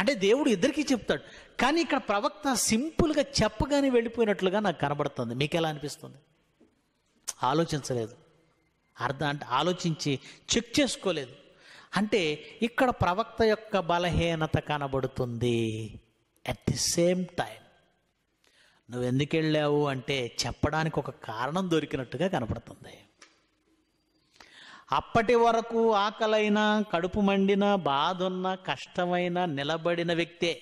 అంటే దేవుడు ఇద్దరికీ చెప్తాడు కానీ ఇక్కడ ప్రవక్త సింపుల్గా చెప్పగానే వెళ్ళిపోయినట్లుగా నాకు కనబడుతుంది మీకు ఎలా అనిపిస్తుంది ఆలోచించలేదు అర్థం అంటే ఆలోచించి చెక్ చేసుకోలేదు అంటే ఇక్కడ ప్రవక్త యొక్క బలహీనత కనబడుతుంది అట్ ది సేమ్ టైం నువ్వు ఎందుకు వెళ్ళావు అంటే చెప్పడానికి ఒక కారణం దొరికినట్టుగా కనపడుతుంది అప్పటి వరకు ఆకలైన కడుపు మండిన బాధున్న కష్టమైన నిలబడిన వ్యక్తే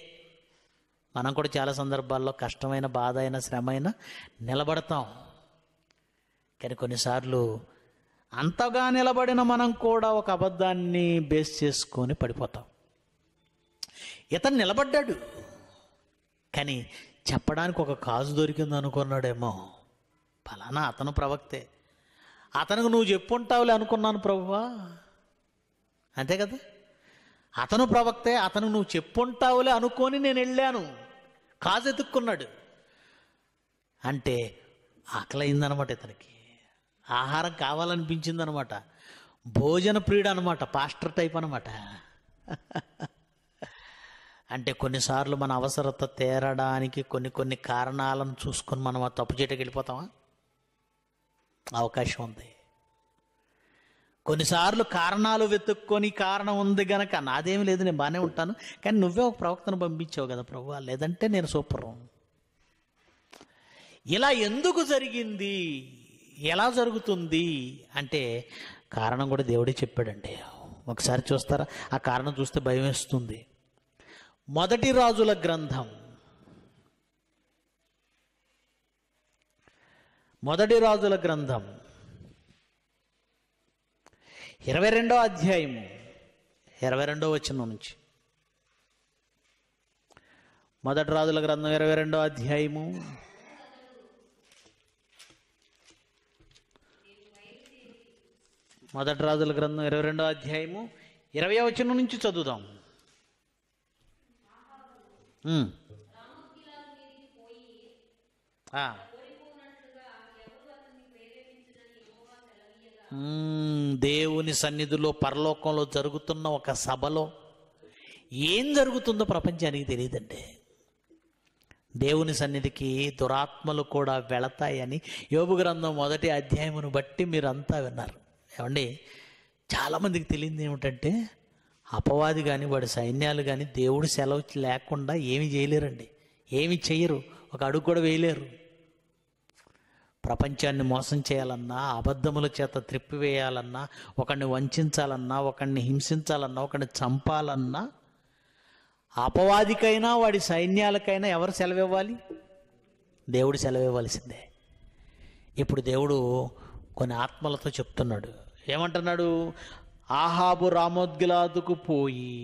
మనం కూడా చాలా సందర్భాల్లో కష్టమైన బాధ అయిన శ్రమ అయినా నిలబడతాం కానీ కొన్నిసార్లు అంతగా నిలబడిన మనం కూడా ఒక అబద్ధాన్ని బేస్ చేసుకొని పడిపోతాం ఇతను నిలబడ్డాడు కానీ చెప్పడానికి ఒక కాజు దొరికింది అనుకున్నాడేమో ఫలానా అతను ప్రవక్తే అతనికి నువ్వు చెప్పుంటావులే అనుకున్నాను ప్రభువా అంతే కదా అతను ప్రవక్తే అతను నువ్వు చెప్పుంటావులే అనుకొని నేను వెళ్ళాను కాజు ఎత్తుక్కున్నాడు అంటే ఆకలి అయిందనమాట ఇతనికి ఆహారం కావాలనిపించింది అనమాట భోజన ప్రియుడు అనమాట పాస్టర్ టైప్ అనమాట అంటే కొన్నిసార్లు మన అవసరత తేరడానికి కొన్ని కొన్ని కారణాలను చూసుకొని మనం తప్పు చేయటకి వెళ్ళిపోతామా అవకాశం ఉంది కొన్నిసార్లు కారణాలు వెతుక్కొని కారణం ఉంది గనక నాదేమి లేదు నేను బాగానే ఉంటాను కానీ నువ్వే ఒక ప్రవక్తను పంపించావు కదా ప్రభు లేదంటే నేను సూపర్ ఇలా ఎందుకు జరిగింది ఎలా జరుగుతుంది అంటే కారణం కూడా దేవుడే చెప్పాడండి ఒకసారి చూస్తారా ఆ కారణం చూస్తే భయం వేస్తుంది మొదటి రాజుల గ్రంథం మొదటి రాజుల గ్రంథం ఇరవై రెండో అధ్యాయం ఇరవై రెండో వచనం నుంచి మొదటి రాజుల గ్రంథం ఇరవై రెండో అధ్యాయము మొదటి రాజుల గ్రంథం ఇరవై రెండో అధ్యాయము ఇరవై వచనం నుంచి చదువుదాం దేవుని సన్నిధిలో పరలోకంలో జరుగుతున్న ఒక సభలో ఏం జరుగుతుందో ప్రపంచానికి తెలియదండి దేవుని సన్నిధికి దురాత్మలు కూడా వెళతాయని యోగు గ్రంథం మొదటి అధ్యాయమును బట్టి మీరు అంతా విన్నారు ఏమండి చాలామందికి తెలియదు ఏమిటంటే అపవాది కానీ వాడి సైన్యాలు కానీ దేవుడు సెలవు లేకుండా ఏమి చేయలేరండి ఏమి చేయరు ఒక అడుగు కూడా వేయలేరు ప్రపంచాన్ని మోసం చేయాలన్నా అబద్ధముల చేత వేయాలన్నా ఒకరిని వంచాలన్నా ఒకరిని హింసించాలన్నా ఒకరిని చంపాలన్నా అపవాదికైనా వాడి సైన్యాలకైనా ఎవరు సెలవివ్వాలి దేవుడు సెలవివ్వాల్సిందే ఇప్పుడు దేవుడు కొన్ని ఆత్మలతో చెప్తున్నాడు ఏమంటున్నాడు ఆహాబు రామోద్గిలాదుకు పోయి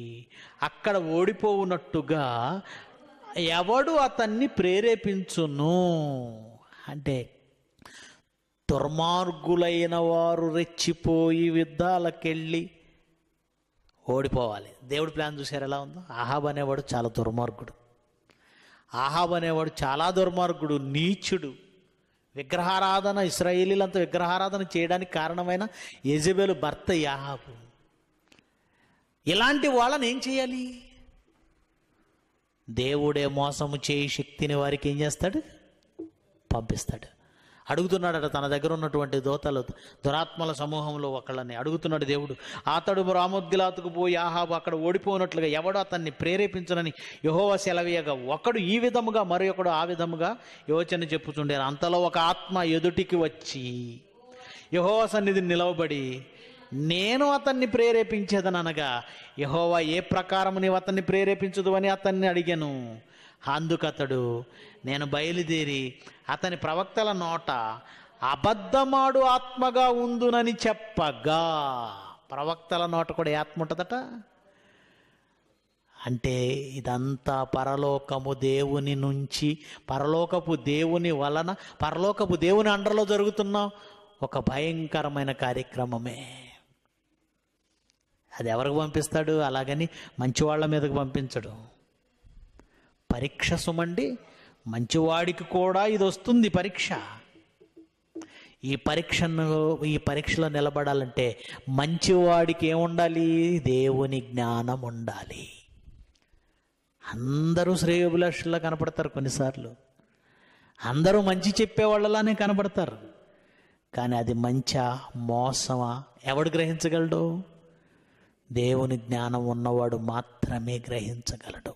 అక్కడ ఓడిపోవునట్టుగా ఎవడు అతన్ని ప్రేరేపించును అంటే దుర్మార్గులైన వారు రెచ్చిపోయి యుద్ధాలకెళ్ళి ఓడిపోవాలి దేవుడు ప్లాన్ చూశారు ఎలా ఉందో ఆహాబ్ అనేవాడు చాలా దుర్మార్గుడు ఆహాబ్ అనేవాడు చాలా దుర్మార్గుడు నీచుడు విగ్రహారాధన ఇస్రాయేలీలంతా విగ్రహారాధన చేయడానికి కారణమైన యజబేలు భర్త యాహాబు ఇలాంటి వాళ్ళని ఏం చేయాలి దేవుడే మోసము చేయి శక్తిని వారికి ఏం చేస్తాడు పంపిస్తాడు అడుగుతున్నాడట తన దగ్గర ఉన్నటువంటి దోతలు దురాత్మల సమూహంలో ఒకళ్ళని అడుగుతున్నాడు దేవుడు అతడు రామోద్గిలాతుకు పోయి ఆహాబు అక్కడ ఓడిపోయినట్లుగా ఎవడో అతన్ని ప్రేరేపించనని యహోవ సెలవీయగా ఒకడు ఈ విధముగా ఒకడు ఆ విధముగా యోచన చెప్పుచుండారు అంతలో ఒక ఆత్మ ఎదుటికి వచ్చి యహోవ సన్నిధిని నిలవబడి నేను అతన్ని ప్రేరేపించేదనగా యహోవా ఏ ప్రకారము నీవు అతన్ని ప్రేరేపించదు అని అతన్ని అడిగాను అందుకతడు నేను బయలుదేరి అతని ప్రవక్తల నోట అబద్ధమాడు ఆత్మగా ఉందునని చెప్పగా ప్రవక్తల నోట కూడా ఏ ఆత్మ ఉంటుందట అంటే ఇదంతా పరలోకము దేవుని నుంచి పరలోకపు దేవుని వలన పరలోకపు దేవుని అండర్లో జరుగుతున్న ఒక భయంకరమైన కార్యక్రమమే అది ఎవరికి పంపిస్తాడు అలాగని మంచి వాళ్ళ మీదకు పంపించడు పరీక్ష సుమండి మంచివాడికి కూడా ఇది వస్తుంది పరీక్ష ఈ పరీక్షను ఈ పరీక్షలో నిలబడాలంటే మంచివాడికి ఏముండాలి దేవుని జ్ఞానం ఉండాలి అందరూ శ్రేయోభిలాషుల్లా కనపడతారు కొన్నిసార్లు అందరూ మంచి చెప్పేవాళ్ళలానే కనపడతారు కానీ అది మంచా మోసమా ఎవడు గ్రహించగలడు దేవుని జ్ఞానం ఉన్నవాడు మాత్రమే గ్రహించగలడు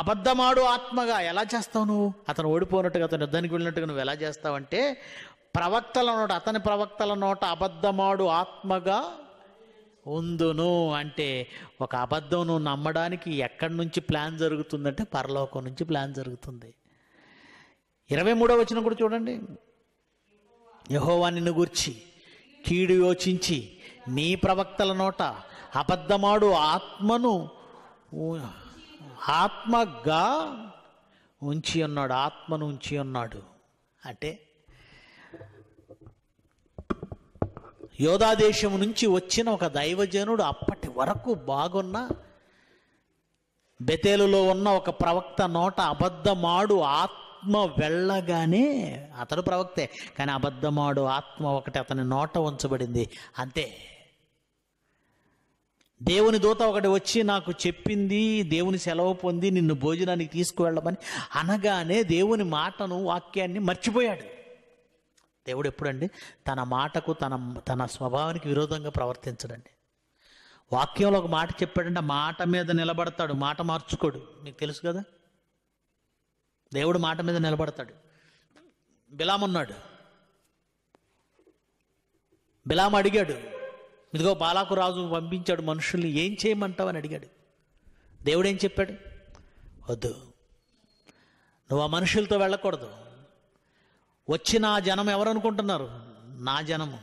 అబద్ధమాడు ఆత్మగా ఎలా చేస్తావు నువ్వు అతను ఓడిపోయినట్టుగా అతను యుద్ధానికి వెళ్ళినట్టుగా నువ్వు ఎలా చేస్తావంటే ప్రవక్తల నోట అతని ప్రవక్తల నోట అబద్ధమాడు ఆత్మగా ఉందును అంటే ఒక అబద్ధం నువ్వు నమ్మడానికి ఎక్కడి నుంచి ప్లాన్ జరుగుతుందంటే పరలోకం నుంచి ప్లాన్ జరుగుతుంది ఇరవై మూడో వచ్చిన కూడా చూడండి యహోవా నిన్ను గూర్చి కీడు యోచించి నీ ప్రవక్తల నోట అబద్ధమాడు ఆత్మను ఆత్మగా ఉంచి ఉన్నాడు ఆత్మను ఉంచి ఉన్నాడు అంటే యోధాదేశం నుంచి వచ్చిన ఒక దైవజనుడు అప్పటి వరకు బాగున్న బెతేలులో ఉన్న ఒక ప్రవక్త నోట అబద్ధమాడు ఆత్మ వెళ్ళగానే అతడు ప్రవక్తే కానీ అబద్ధమాడు ఆత్మ ఒకటి అతని నోట ఉంచబడింది అంతే దేవుని దూత ఒకటి వచ్చి నాకు చెప్పింది దేవుని సెలవు పొంది నిన్ను భోజనానికి తీసుకువెళ్ళమని అనగానే దేవుని మాటను వాక్యాన్ని మర్చిపోయాడు దేవుడు ఎప్పుడండి తన మాటకు తన తన స్వభావానికి విరోధంగా ప్రవర్తించడండి వాక్యంలో ఒక మాట చెప్పాడంటే మాట మీద నిలబడతాడు మాట మార్చుకోడు మీకు తెలుసు కదా దేవుడు మాట మీద నిలబడతాడు బిలామున్నాడు బిలాం అడిగాడు ఇదిగో బాలాకు రాజు పంపించాడు మనుషుల్ని ఏం చేయమంటావు అని అడిగాడు దేవుడు ఏం చెప్పాడు వద్దు నువ్వు ఆ మనుషులతో వెళ్ళకూడదు వచ్చిన నా జనం ఎవరు అనుకుంటున్నారు నా జనము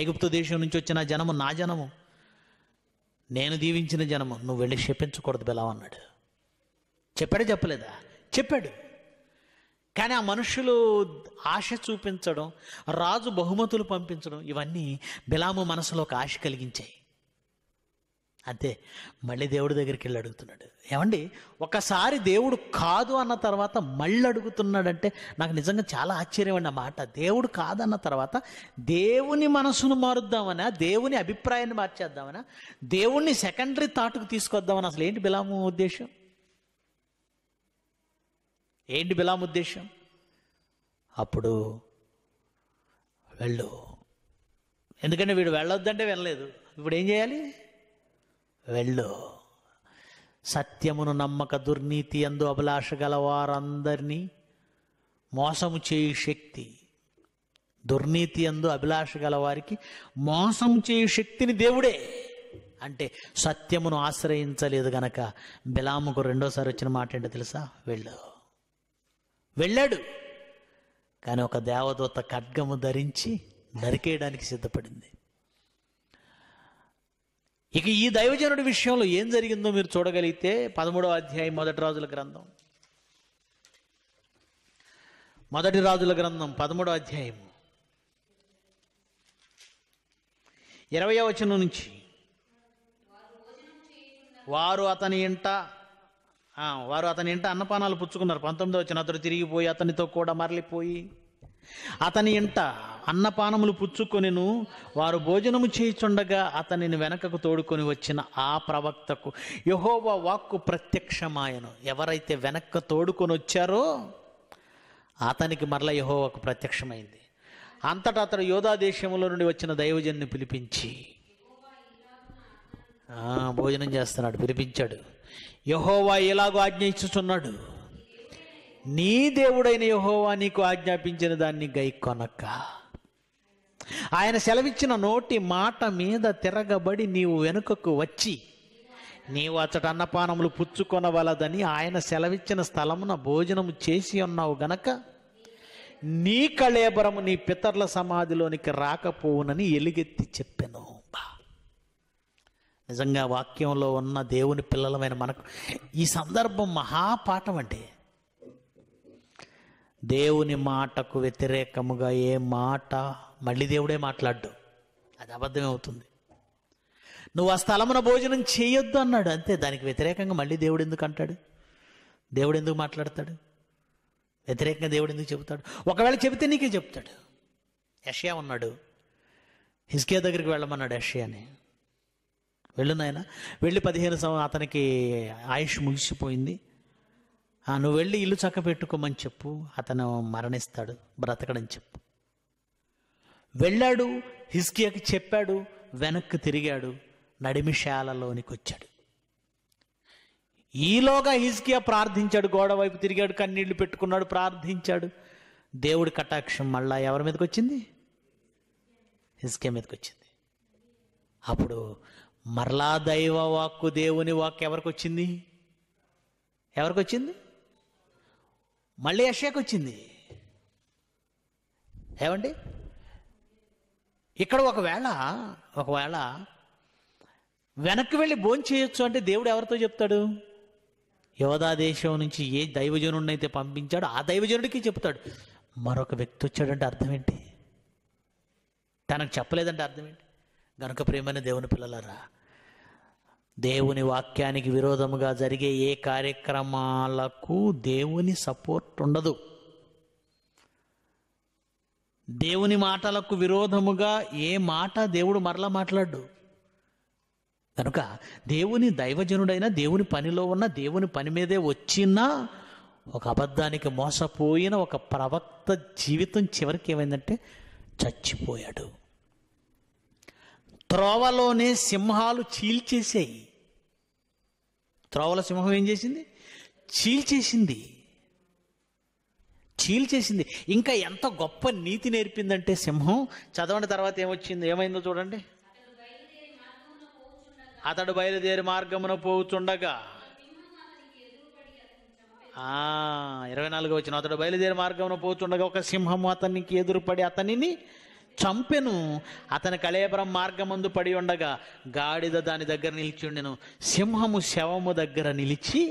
ఐగుప్తు దేశం నుంచి వచ్చిన జనము నా జనము నేను దీవించిన జనము నువ్వు వెళ్ళి శపించకూడదు బెలా అన్నాడు చెప్పాడే చెప్పలేదా చెప్పాడు కానీ ఆ మనుషులు ఆశ చూపించడం రాజు బహుమతులు పంపించడం ఇవన్నీ బిలాము మనసులో ఒక ఆశ కలిగించాయి అంతే మళ్ళీ దేవుడి దగ్గరికి వెళ్ళి అడుగుతున్నాడు ఏమండి ఒకసారి దేవుడు కాదు అన్న తర్వాత మళ్ళీ అడుగుతున్నాడంటే నాకు నిజంగా చాలా ఆశ్చర్యం అండి మాట దేవుడు కాదన్న తర్వాత దేవుని మనసును మారుద్దామనా దేవుని అభిప్రాయాన్ని మార్చేద్దామనా దేవుణ్ణి సెకండరీ థాట్కు తీసుకొద్దామని అసలు ఏంటి బిలాము ఉద్దేశం ఏంటి బిలాం ఉద్దేశం అప్పుడు వెళ్ళు ఎందుకంటే వీడు వెళ్ళొద్దంటే వెళ్ళలేదు ఇప్పుడు ఏం చేయాలి వెళ్ళు సత్యమును నమ్మక దుర్నీతి అందు అభిలాష గల వారందరినీ మోసము చేయు శక్తి దుర్నీతి అందు అభిలాష గల వారికి మోసం చేయు శక్తిని దేవుడే అంటే సత్యమును ఆశ్రయించలేదు గనక బిలాముకు రెండోసారి వచ్చిన మాట ఏంటో తెలుసా వెళ్ళు వెళ్ళాడు కానీ ఒక దేవదూత ఖడ్గము ధరించి నరికేయడానికి సిద్ధపడింది ఇక ఈ దైవజనుడి విషయంలో ఏం జరిగిందో మీరు చూడగలిగితే పదమూడవ అధ్యాయం మొదటి రాజుల గ్రంథం మొదటి రాజుల గ్రంథం పదమూడవ అధ్యాయం ఇరవై వచనం నుంచి వారు అతని ఇంట వారు అతని ఇంట అన్నపానాలు పుచ్చుకున్నారు పంతొమ్మిదో వచ్చిన అతడు తిరిగిపోయి అతనితో కూడా మరలిపోయి అతని ఇంట అన్నపానములు పుచ్చుకొనిను వారు భోజనము చేయిచుండగా అతనిని వెనకకు తోడుకొని వచ్చిన ఆ ప్రవక్తకు యహోవ వాక్కు ప్రత్యక్షమాయను ఎవరైతే వెనక్కు తోడుకొని వచ్చారో అతనికి మరలా యహోవకు ప్రత్యక్షమైంది అంతటా అతడు యోధా దేశంలో నుండి వచ్చిన దైవజన్ని పిలిపించి భోజనం చేస్తున్నాడు పిలిపించాడు యహోవా ఎలాగో ఆజ్ఞ నీ దేవుడైన యహోవా నీకు ఆజ్ఞాపించిన దాన్ని గై కొనక ఆయన సెలవిచ్చిన నోటి మాట మీద తిరగబడి నీవు వెనుకకు వచ్చి నీవు అతడు అన్నపానములు పుచ్చుకొనవలదని ఆయన సెలవిచ్చిన స్థలమున భోజనము చేసి ఉన్నావు గనక నీ కళేబరము నీ పితరుల సమాధిలోనికి రాకపోవునని ఎలుగెత్తి చెప్పెను నిజంగా వాక్యంలో ఉన్న దేవుని పిల్లలమైన మనకు ఈ సందర్భం మహాపాఠం అండి దేవుని మాటకు వ్యతిరేకముగా ఏ మాట మళ్ళీ దేవుడే మాట్లాడ్డు అది అబద్ధమవుతుంది అవుతుంది నువ్వు ఆ స్థలమున భోజనం చేయొద్దు అన్నాడు అంతే దానికి వ్యతిరేకంగా మళ్ళీ దేవుడు ఎందుకు అంటాడు దేవుడు ఎందుకు మాట్లాడతాడు వ్యతిరేకంగా దేవుడు ఎందుకు చెబుతాడు ఒకవేళ చెబితే నీకే చెప్తాడు యషయా ఉన్నాడు హిస్కే దగ్గరికి వెళ్ళమన్నాడు యషయాని వెళ్ళు నాయన వెళ్ళి పదిహేను సంవత్సరం అతనికి ఆయుష్ ముగిసిపోయింది నువ్వు వెళ్ళి ఇల్లు చక్క పెట్టుకోమని చెప్పు అతను మరణిస్తాడు బ్రతకడని చెప్పు వెళ్ళాడు హిస్కియాకి చెప్పాడు వెనక్కి తిరిగాడు నడిమిశాలలోనికి వచ్చాడు ఈలోగా హిజ్కియా ప్రార్థించాడు గోడ వైపు తిరిగాడు కన్నీళ్లు పెట్టుకున్నాడు ప్రార్థించాడు దేవుడి కటాక్షం మళ్ళా ఎవరి మీదకి వచ్చింది హిజ్కియా మీదకి వచ్చింది అప్పుడు మరలా దైవ వాక్కు దేవుని వాక్ ఎవరికి వచ్చింది ఎవరికి వచ్చింది మళ్ళీ యషయాకి వచ్చింది ఏమండి ఇక్కడ ఒకవేళ ఒకవేళ వెనక్కి వెళ్ళి భోజనం చేయొచ్చు అంటే దేవుడు ఎవరితో చెప్తాడు యోధా దేశం నుంచి ఏ దైవజనుడిని అయితే పంపించాడో ఆ దైవజనుడికి చెప్తాడు మరొక వ్యక్తి వచ్చాడంటే అర్థం ఏంటి తనకు చెప్పలేదంటే అర్థం ఏంటి గనుక ప్రేమైన దేవుని పిల్లలరా దేవుని వాక్యానికి విరోధముగా జరిగే ఏ కార్యక్రమాలకు దేవుని సపోర్ట్ ఉండదు దేవుని మాటలకు విరోధముగా ఏ మాట దేవుడు మరలా మాట్లాడు కనుక దేవుని దైవజనుడైన దేవుని పనిలో ఉన్న దేవుని పని మీదే వచ్చిన ఒక అబద్ధానికి మోసపోయిన ఒక ప్రవక్త జీవితం చివరికి ఏమైందంటే చచ్చిపోయాడు త్రోవలోనే సింహాలు చీల్చేసాయి త్రోవల సింహం ఏం చేసింది చీల్చేసింది చీల్చేసింది ఇంకా ఎంత గొప్ప నీతి నేర్పిందంటే సింహం చదవండి తర్వాత ఏమొచ్చింది ఏమైందో చూడండి అతడు బయలుదేరి మార్గమున పోతుండగా ఇరవై నాలుగు వచ్చిన అతడు బయలుదేరి మార్గంలో పోతుండగా ఒక సింహము అతనికి ఎదురుపడి అతనిని చంపెను అతని కళేబరం మార్గమందు పడి ఉండగా గాడిద దాని దగ్గర నిలిచి ఉండెను సింహము శవము దగ్గర నిలిచి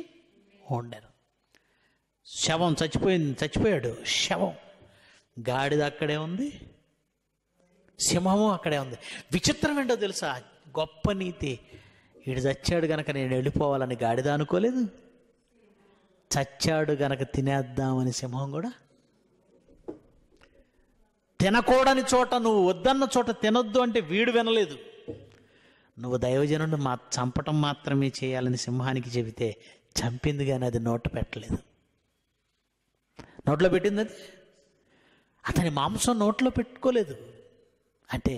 ఉండెను శవం చచ్చిపోయింది చచ్చిపోయాడు శవం గాడిద అక్కడే ఉంది సింహము అక్కడే ఉంది విచిత్రం ఏంటో తెలుసా గొప్ప నీతి వీడు చచ్చాడు గనక నేను వెళ్ళిపోవాలని గాడిద అనుకోలేదు చచ్చాడు గనక తినేద్దామని సింహం కూడా తినకూడని చోట నువ్వు వద్దన్న చోట తినొద్దు అంటే వీడు వినలేదు నువ్వు దైవజనుడు మా చంపటం మాత్రమే చేయాలని సింహానికి చెబితే చంపింది కానీ అది నోట పెట్టలేదు నోట్లో పెట్టింది అది అతని మాంసం నోట్లో పెట్టుకోలేదు అంటే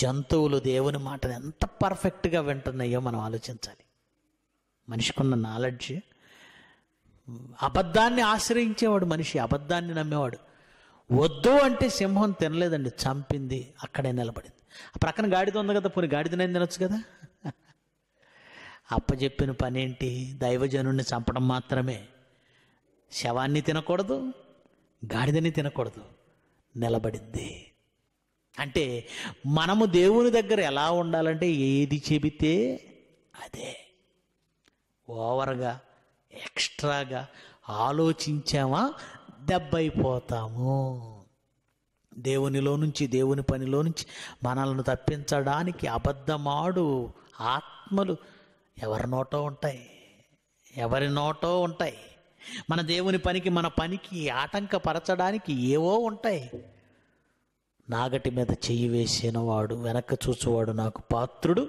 జంతువులు దేవుని మాటను ఎంత పర్ఫెక్ట్గా వింటున్నాయో మనం ఆలోచించాలి మనిషికున్న నాలెడ్జ్ అబద్ధాన్ని ఆశ్రయించేవాడు మనిషి అబద్ధాన్ని నమ్మేవాడు వద్దు అంటే సింహం తినలేదండి చంపింది అక్కడే నిలబడింది ప్రక్కన గాడిద ఉంది కదా పోనీ గాడిదనే తినొచ్చు కదా అప్పచెప్పిన పని ఏంటి దైవజనుడిని చంపడం మాత్రమే శవాన్ని తినకూడదు గాడిదని తినకూడదు నిలబడింది అంటే మనము దేవుని దగ్గర ఎలా ఉండాలంటే ఏది చెబితే అదే ఓవర్గా ఎక్స్ట్రాగా ఆలోచించామా దెబ్బైపోతాము దేవునిలో నుంచి దేవుని పనిలో నుంచి మనల్ని తప్పించడానికి అబద్ధమాడు ఆత్మలు ఎవరి నోటో ఉంటాయి ఎవరి నోటో ఉంటాయి మన దేవుని పనికి మన పనికి ఆటంకపరచడానికి ఏవో ఉంటాయి నాగటి మీద చెయ్యి వేసిన వాడు వెనక్కి చూసేవాడు నాకు పాత్రుడు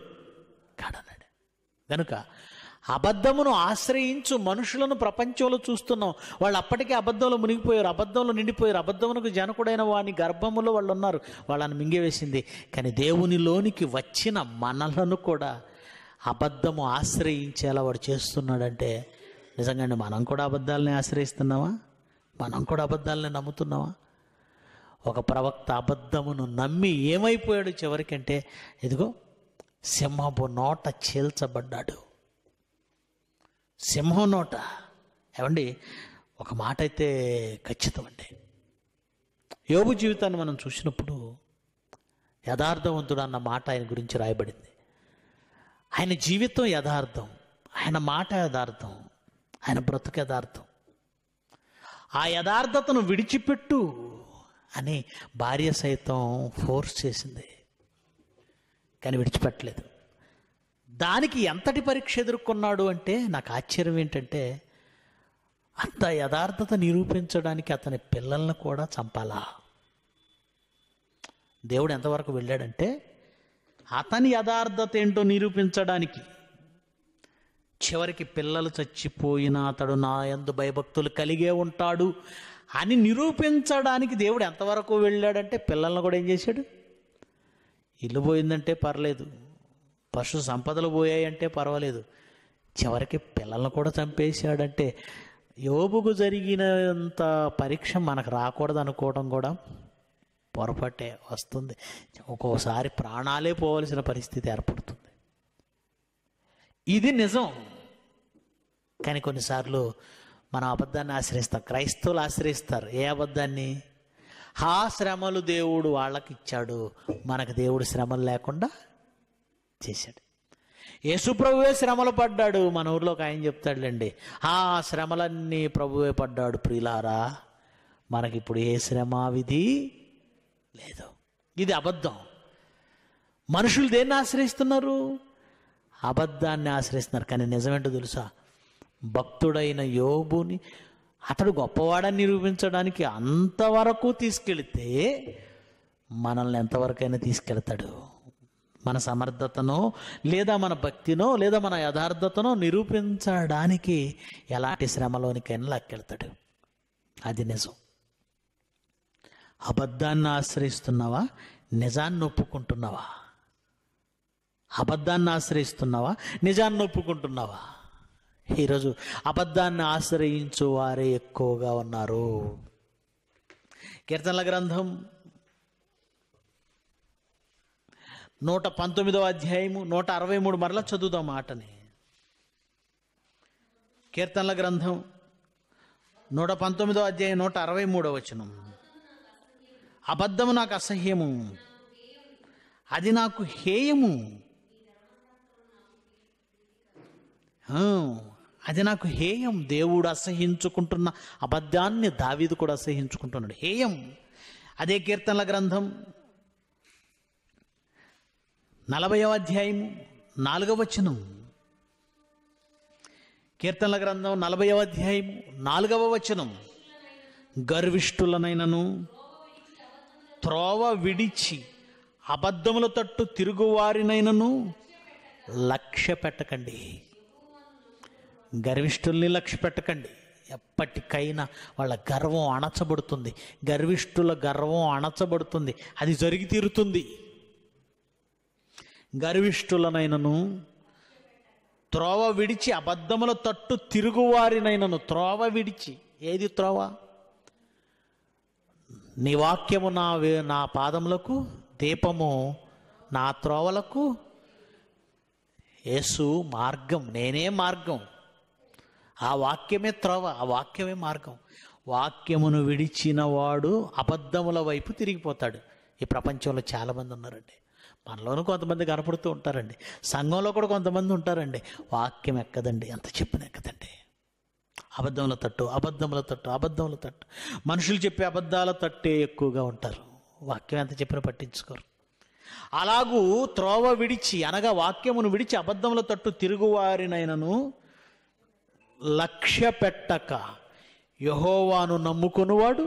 కడనడు కనుక అబద్ధమును ఆశ్రయించు మనుషులను ప్రపంచంలో చూస్తున్నాం వాళ్ళు అప్పటికే అబద్ధంలో మునిగిపోయారు అబద్ధంలో నిండిపోయారు అబద్ధమునకు జనకుడైన వాని గర్భములో వాళ్ళు ఉన్నారు వాళ్ళని మింగివేసింది కానీ దేవునిలోనికి వచ్చిన మనలను కూడా అబద్ధము ఆశ్రయించేలా వాడు చేస్తున్నాడంటే నిజంగానే మనం కూడా అబద్ధాలని ఆశ్రయిస్తున్నావా మనం కూడా అబద్ధాలని నమ్ముతున్నావా ఒక ప్రవక్త అబద్ధమును నమ్మి ఏమైపోయాడు చివరికంటే ఇదిగో సింహపు నోట చీల్చబడ్డాడు సింహం నోట ఏమండి ఒక మాట అయితే ఖచ్చితం అండి యోగు జీవితాన్ని మనం చూసినప్పుడు యథార్థవంతుడు అన్న మాట ఆయన గురించి రాయబడింది ఆయన జీవితం యథార్థం ఆయన మాట యథార్థం ఆయన బ్రతుకు యథార్థం ఆ యథార్థతను విడిచిపెట్టు అని భార్య సైతం ఫోర్స్ చేసింది కానీ విడిచిపెట్టలేదు దానికి ఎంతటి పరీక్ష ఎదుర్కొన్నాడు అంటే నాకు ఆశ్చర్యం ఏంటంటే అంత యథార్థత నిరూపించడానికి అతని పిల్లల్ని కూడా చంపాలా దేవుడు ఎంతవరకు వెళ్ళాడంటే అతని యథార్థత ఏంటో నిరూపించడానికి చివరికి పిల్లలు చచ్చిపోయిన అతడు నా ఎందు భయభక్తులు కలిగే ఉంటాడు అని నిరూపించడానికి దేవుడు ఎంతవరకు వెళ్ళాడంటే పిల్లల్ని కూడా ఏం చేశాడు ఇల్లు పోయిందంటే పర్లేదు పశు సంపదలు పోయాయంటే పర్వాలేదు చివరికి పిల్లలను కూడా చంపేశాడంటే యోబుకు జరిగినంత పరీక్ష మనకు రాకూడదు అనుకోవడం కూడా పొరపాటే వస్తుంది ఒక్కోసారి ప్రాణాలే పోవలసిన పరిస్థితి ఏర్పడుతుంది ఇది నిజం కానీ కొన్నిసార్లు మనం అబద్ధాన్ని ఆశ్రయిస్తాం క్రైస్తవులు ఆశ్రయిస్తారు ఏ అబద్ధాన్ని హా శ్రమలు దేవుడు వాళ్ళకి ఇచ్చాడు మనకు దేవుడు శ్రమలు లేకుండా చేశాడు యేసుప్రభువే శ్రమలు పడ్డాడు మన ఊర్లో ఒక ఆయన చెప్తాడులేండి ఆ శ్రమలన్నీ ప్రభువే పడ్డాడు ప్రియులారా మనకిప్పుడు ఏ శ్రమ విధి లేదు ఇది అబద్ధం మనుషులు దేన్ని ఆశ్రయిస్తున్నారు అబద్ధాన్ని ఆశ్రయిస్తున్నారు కానీ నిజమేంటో తెలుసా భక్తుడైన యోబుని అతడు గొప్పవాడని నిరూపించడానికి అంతవరకు తీసుకెళితే మనల్ని ఎంతవరకైనా తీసుకెళ్తాడు మన సమర్థతనో లేదా మన భక్తినో లేదా మన యథార్థతనో నిరూపించడానికి ఎలాంటి శ్రమలోనికైనా లాక్కెళ్తాడు అది నిజం అబద్ధాన్ని ఆశ్రయిస్తున్నావా నిజాన్ని ఒప్పుకుంటున్నావా అబద్ధాన్ని ఆశ్రయిస్తున్నావా నిజాన్ని ఒప్పుకుంటున్నావా ఈరోజు అబద్ధాన్ని ఆశ్రయించు వారే ఎక్కువగా ఉన్నారు కీర్తనల గ్రంథం నూట పంతొమ్మిదవ అధ్యాయము నూట అరవై మూడు మరలా చదువుదాం మాటని కీర్తనల గ్రంథం నూట పంతొమ్మిదో అధ్యాయం నూట అరవై మూడో వచనం అబద్ధము నాకు అసహ్యము అది నాకు హేయము అది నాకు హేయం దేవుడు అసహించుకుంటున్న అబద్ధాన్ని దావీదు కూడా అసహించుకుంటున్నాడు హేయం అదే కీర్తనల గ్రంథం నలభయో అధ్యాయం నాలుగవ వచనం కీర్తనల గ్రంథం నలభైవ అధ్యాయం నాలుగవ వచనం గర్విష్ఠులనైనను త్రోవ విడిచి అబద్ధముల తట్టు తిరుగువారినైనను లక్ష్య పెట్టకండి గర్విష్ఠుల్ని లక్ష్య పెట్టకండి ఎప్పటికైనా వాళ్ళ గర్వం అణచబడుతుంది గర్విష్ఠుల గర్వం అణచబడుతుంది అది జరిగి తీరుతుంది గర్విష్ఠులనైనను త్రోవ విడిచి అబద్ధముల తట్టు తిరుగువారినైనను త్రోవ విడిచి ఏది త్రోవ నీ వాక్యము నా నా పాదములకు దీపము నా త్రోవలకు యేసు మార్గం నేనే మార్గం ఆ వాక్యమే త్రోవ ఆ వాక్యమే మార్గం వాక్యమును విడిచిన వాడు అబద్ధముల వైపు తిరిగిపోతాడు ఈ ప్రపంచంలో చాలామంది ఉన్నారండి మనలోనూ కొంతమంది కనపడుతూ ఉంటారండి సంఘంలో కూడా కొంతమంది ఉంటారండి వాక్యం ఎక్కదండి ఎంత చెప్పిన ఎక్కదండి అబద్ధముల తట్టు అబద్ధముల తట్టు అబద్ధముల తట్టు మనుషులు చెప్పే అబద్ధాల తట్టే ఎక్కువగా ఉంటారు వాక్యం ఎంత చెప్పినా పట్టించుకోరు అలాగూ త్రోవ విడిచి అనగా వాక్యమును విడిచి అబద్ధముల తట్టు తిరుగువారినైనను లక్ష్య పెట్టక యహోవాను నమ్ముకొనివాడు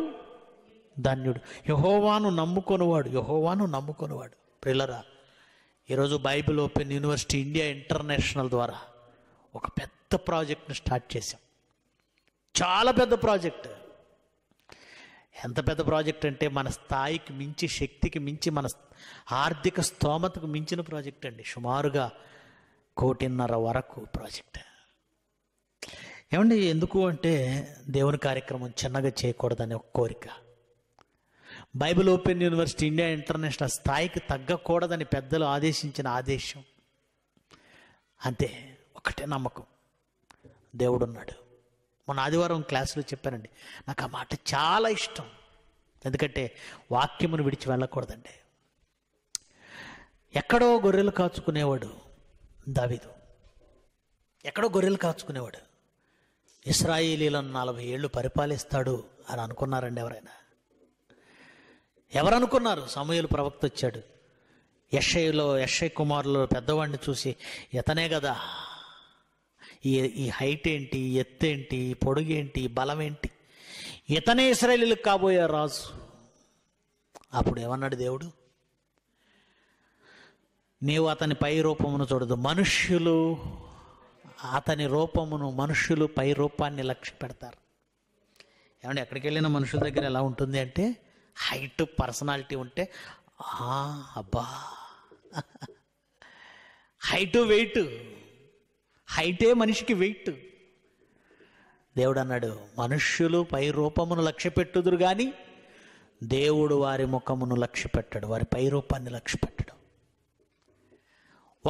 ధన్యుడు యహోవాను నమ్ముకొనివాడు యహోవాను నమ్ముకొనివాడు ప్రిల్లరా ఈరోజు Bible open university India international ద్వారా ఒక పెద్ద ప్రాజెక్ట్ని స్టార్ట్ చేశాం చాలా పెద్ద ప్రాజెక్ట్ ఎంత పెద్ద ప్రాజెక్ట్ అంటే మన స్థాయికి మించి శక్తికి మించి మన ఆర్థిక స్తోమతకు మించిన ప్రాజెక్ట్ అండి సుమారుగా కోటిన్నర వరకు ప్రాజెక్ట్ ఏమండి ఎందుకు అంటే దేవుని కార్యక్రమం చిన్నగా చేయకూడదని ఒక కోరిక Bible open university India international స్థాయికి తగ్గకూడదని పెద్దలు ఆదేశించిన ఆదేశం అంతే ఒకటే నమ్మకం దేవుడున్నాడు మొన్న ఆదివారం క్లాసులో చెప్పానండి నాకు ఆ మాట చాలా ఇష్టం ఎందుకంటే వాక్యమును విడిచి వెళ్ళకూడదండి ఎక్కడో గొర్రెలు కాచుకునేవాడు దావీదు ఎక్కడో గొర్రెలు కాచుకునేవాడు ఇస్రాయేలీలను నలభై ఏళ్ళు పరిపాలిస్తాడు అని అనుకున్నారండి ఎవరైనా ఎవరనుకున్నారు సమయలు ప్రవక్త వచ్చాడు ఎస్ఐలో ఎస్ఐ కుమారులు పెద్దవాడిని చూసి ఇతనే కదా ఈ ఈ హైట్ ఏంటి ఎత్తేంటి పొడుగేంటి బలమేంటి ఇతనే ఇస్రాయలీలకు కాబోయే రాజు అప్పుడు ఏమన్నాడు దేవుడు నీవు అతని పై రూపమును చూడదు మనుష్యులు అతని రూపమును మనుష్యులు పై రూపాన్ని లక్ష్య పెడతారు ఏమంటే ఎక్కడికి వెళ్ళిన మనుషుల దగ్గర ఎలా ఉంటుంది అంటే హైట్ పర్సనాలిటీ ఉంటే అబ్బా హైటు వెయిట్ హైటే మనిషికి వెయిట్ దేవుడు అన్నాడు మనుష్యులు పై రూపమును లక్ష్య పెట్టుదురు కానీ దేవుడు వారి ముఖమును లక్ష్య పెట్టడు వారి పై రూపాన్ని లక్ష్య లక్ష్యపెట్టడు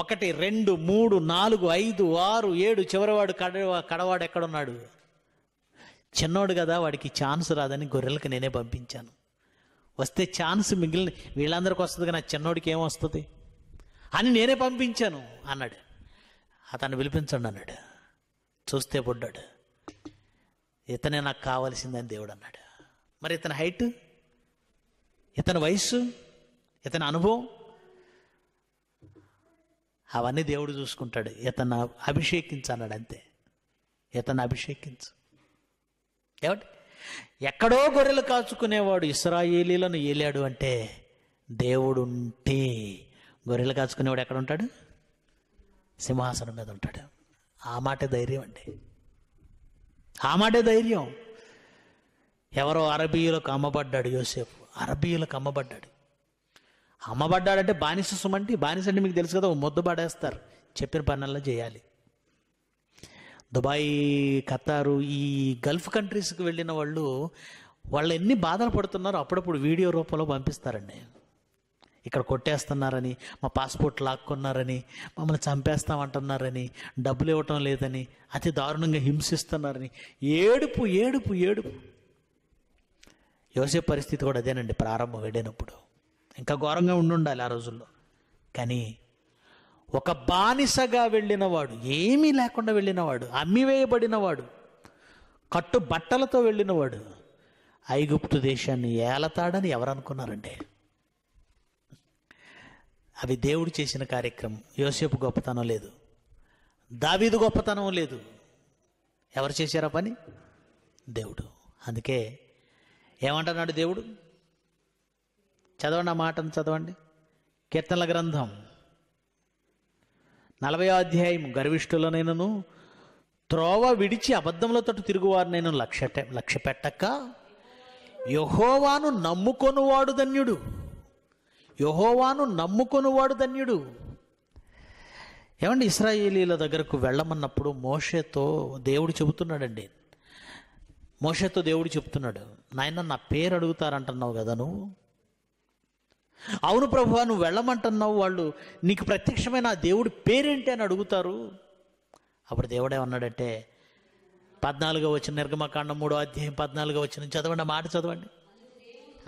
ఒకటి రెండు మూడు నాలుగు ఐదు ఆరు ఏడు చివరివాడు కడ కడవాడు ఎక్కడున్నాడు చిన్నోడు కదా వాడికి ఛాన్స్ రాదని గొర్రెలకు నేనే పంపించాను వస్తే ఛాన్స్ మిగిలిన వీళ్ళందరికీ వస్తుంది కానీ చిన్నోడికి ఏమొస్తుంది అని నేనే పంపించాను అన్నాడు అతను పిలిపించండి అన్నాడు చూస్తే పుడ్డాడు ఇతనే నాకు కావాల్సిందని దేవుడు అన్నాడు మరి ఇతని హైట్ ఇతని వయస్సు ఇతని అనుభవం అవన్నీ దేవుడు చూసుకుంటాడు ఇతను అభిషేకించు అన్నాడు అంతే ఇతను అభిషేకించు ఏమంటే ఎక్కడో గొర్రెలు కాచుకునేవాడు ఇస్రాయేలీలను ఏలాడు అంటే దేవుడు ఉంటే గొర్రెలు కాచుకునేవాడు ఎక్కడ ఉంటాడు సింహాసనం మీద ఉంటాడు ఆ మాటే ధైర్యం అండి ఆ మాటే ధైర్యం ఎవరో అరబీయులకు అమ్మబడ్డాడు యోసేపు అరబీయులకు అమ్మబడ్డాడు అమ్మబడ్డాడంటే బానిస సుమంటి బానిస అంటే మీకు తెలుసు కదా ముద్ద పడేస్తారు చెప్పిన పనుల్లో చేయాలి దుబాయ్ ఖతారు ఈ గల్ఫ్ కంట్రీస్కి వెళ్ళిన వాళ్ళు వాళ్ళు ఎన్ని బాధలు పడుతున్నారో అప్పుడప్పుడు వీడియో రూపంలో పంపిస్తారండి ఇక్కడ కొట్టేస్తున్నారని మా పాస్పోర్ట్ లాక్కున్నారని మమ్మల్ని చంపేస్తామంటున్నారని డబ్బులు ఇవ్వటం లేదని అతి దారుణంగా హింసిస్తున్నారని ఏడుపు ఏడుపు ఏడుపు యోసే పరిస్థితి కూడా అదేనండి ప్రారంభం వెళ్ళినప్పుడు ఇంకా ఘోరంగా ఉండుండాలి ఆ రోజుల్లో కానీ ఒక బానిసగా వెళ్ళినవాడు ఏమీ లేకుండా వెళ్ళినవాడు అమ్మివేయబడినవాడు కట్టు బట్టలతో వెళ్ళినవాడు ఐగుప్తు దేశాన్ని ఏలతాడని ఎవరనుకున్నారండి అవి దేవుడు చేసిన కార్యక్రమం యోసేపు గొప్పతనం లేదు దావీదు గొప్పతనం లేదు ఎవరు చేశారా పని దేవుడు అందుకే ఏమంటున్నాడు దేవుడు చదవండి ఆ మాటను చదవండి కీర్తనల గ్రంథం నలభై అధ్యాయం గర్విష్ఠులనైనను త్రోవ విడిచి అబద్ధములతో తిరుగువారినైనా లక్ష్య లక్ష్య పెట్టక యహోవాను నమ్ముకొనువాడు ధన్యుడు యహోవాను నమ్ముకొనువాడు ధన్యుడు ఏమండి ఇస్రాయేలీల దగ్గరకు వెళ్ళమన్నప్పుడు మోషేతో దేవుడు చెబుతున్నాడండి మోషేతో దేవుడు చెప్తున్నాడు నాయన నా పేరు అడుగుతారంటున్నావు కదా నువ్వు అవును ప్రభు నువ్వు వెళ్ళమంటున్నావు వాళ్ళు నీకు ప్రత్యక్షమైన ఆ దేవుడి పేరేంటి అని అడుగుతారు అప్పుడు దేవుడే ఉన్నాడంటే పద్నాలుగో వచ్చిన నిర్గమకాండం మూడో అధ్యాయం పద్నాలుగో వచ్చిన చదవండి మాట చదవండి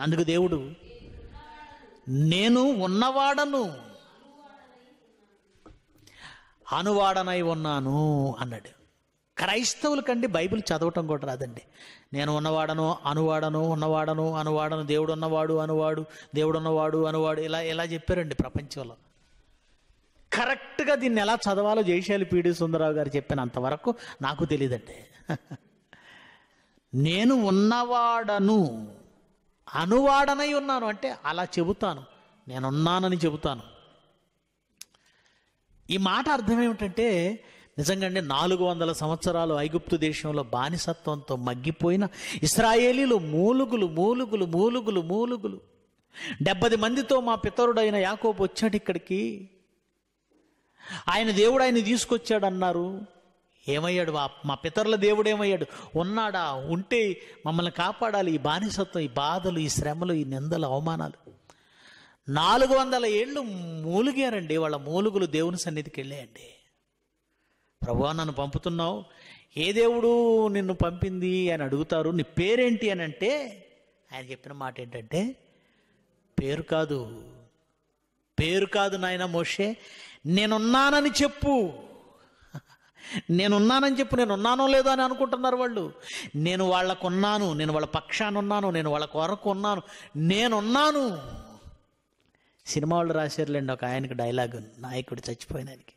అందుకు దేవుడు నేను ఉన్నవాడను అనువాడనై ఉన్నాను అన్నాడు క్రైస్తవులు కండి బైబిల్ చదవటం కూడా రాదండి నేను ఉన్నవాడను అనువాడను ఉన్నవాడను అనువాడను దేవుడు ఉన్నవాడు అనువాడు దేవుడు ఉన్నవాడు అనువాడు ఇలా ఇలా చెప్పారండి ప్రపంచంలో కరెక్ట్గా దీన్ని ఎలా చదవాలో జయశాలి పీడి సుందరరావు గారు చెప్పినంతవరకు నాకు తెలియదండి నేను ఉన్నవాడను అనువాడనై ఉన్నాను అంటే అలా చెబుతాను నేనున్నానని చెబుతాను ఈ మాట అర్థం ఏమిటంటే నిజంగా నాలుగు వందల సంవత్సరాలు ఐగుప్తు దేశంలో బానిసత్వంతో మగ్గిపోయిన ఇస్రాయేలీలు మూలుగులు మూలుగులు మూలుగులు మూలుగులు డెబ్బది మందితో మా పితరుడైన యాకోబు వచ్చాడు ఇక్కడికి ఆయన దేవుడు ఆయన తీసుకొచ్చాడు అన్నారు ఏమయ్యాడు మా పితరుల దేవుడు ఏమయ్యాడు ఉన్నాడా ఉంటే మమ్మల్ని కాపాడాలి ఈ బానిసత్వం ఈ బాధలు ఈ శ్రమలు ఈ నిందలు అవమానాలు నాలుగు వందల ఏళ్ళు మూలిగారండి వాళ్ళ మూలుగులు దేవుని సన్నిధికి వెళ్ళేయండి ప్రభువా నన్ను పంపుతున్నావు ఏ దేవుడు నిన్ను పంపింది అని అడుగుతారు నీ పేరేంటి అని అంటే ఆయన చెప్పిన మాట ఏంటంటే పేరు కాదు పేరు కాదు నాయన మోషే నేనున్నానని చెప్పు నేనున్నానని చెప్పు నేనున్నానో లేదో అని అనుకుంటున్నారు వాళ్ళు నేను వాళ్ళకున్నాను నేను వాళ్ళ పక్షాన ఉన్నాను నేను వాళ్ళ కొరకు ఉన్నాను నేనున్నాను సినిమా వాళ్ళు రాశారులేండి ఒక ఆయనకు డైలాగ్ నాయకుడు చచ్చిపోయినానికి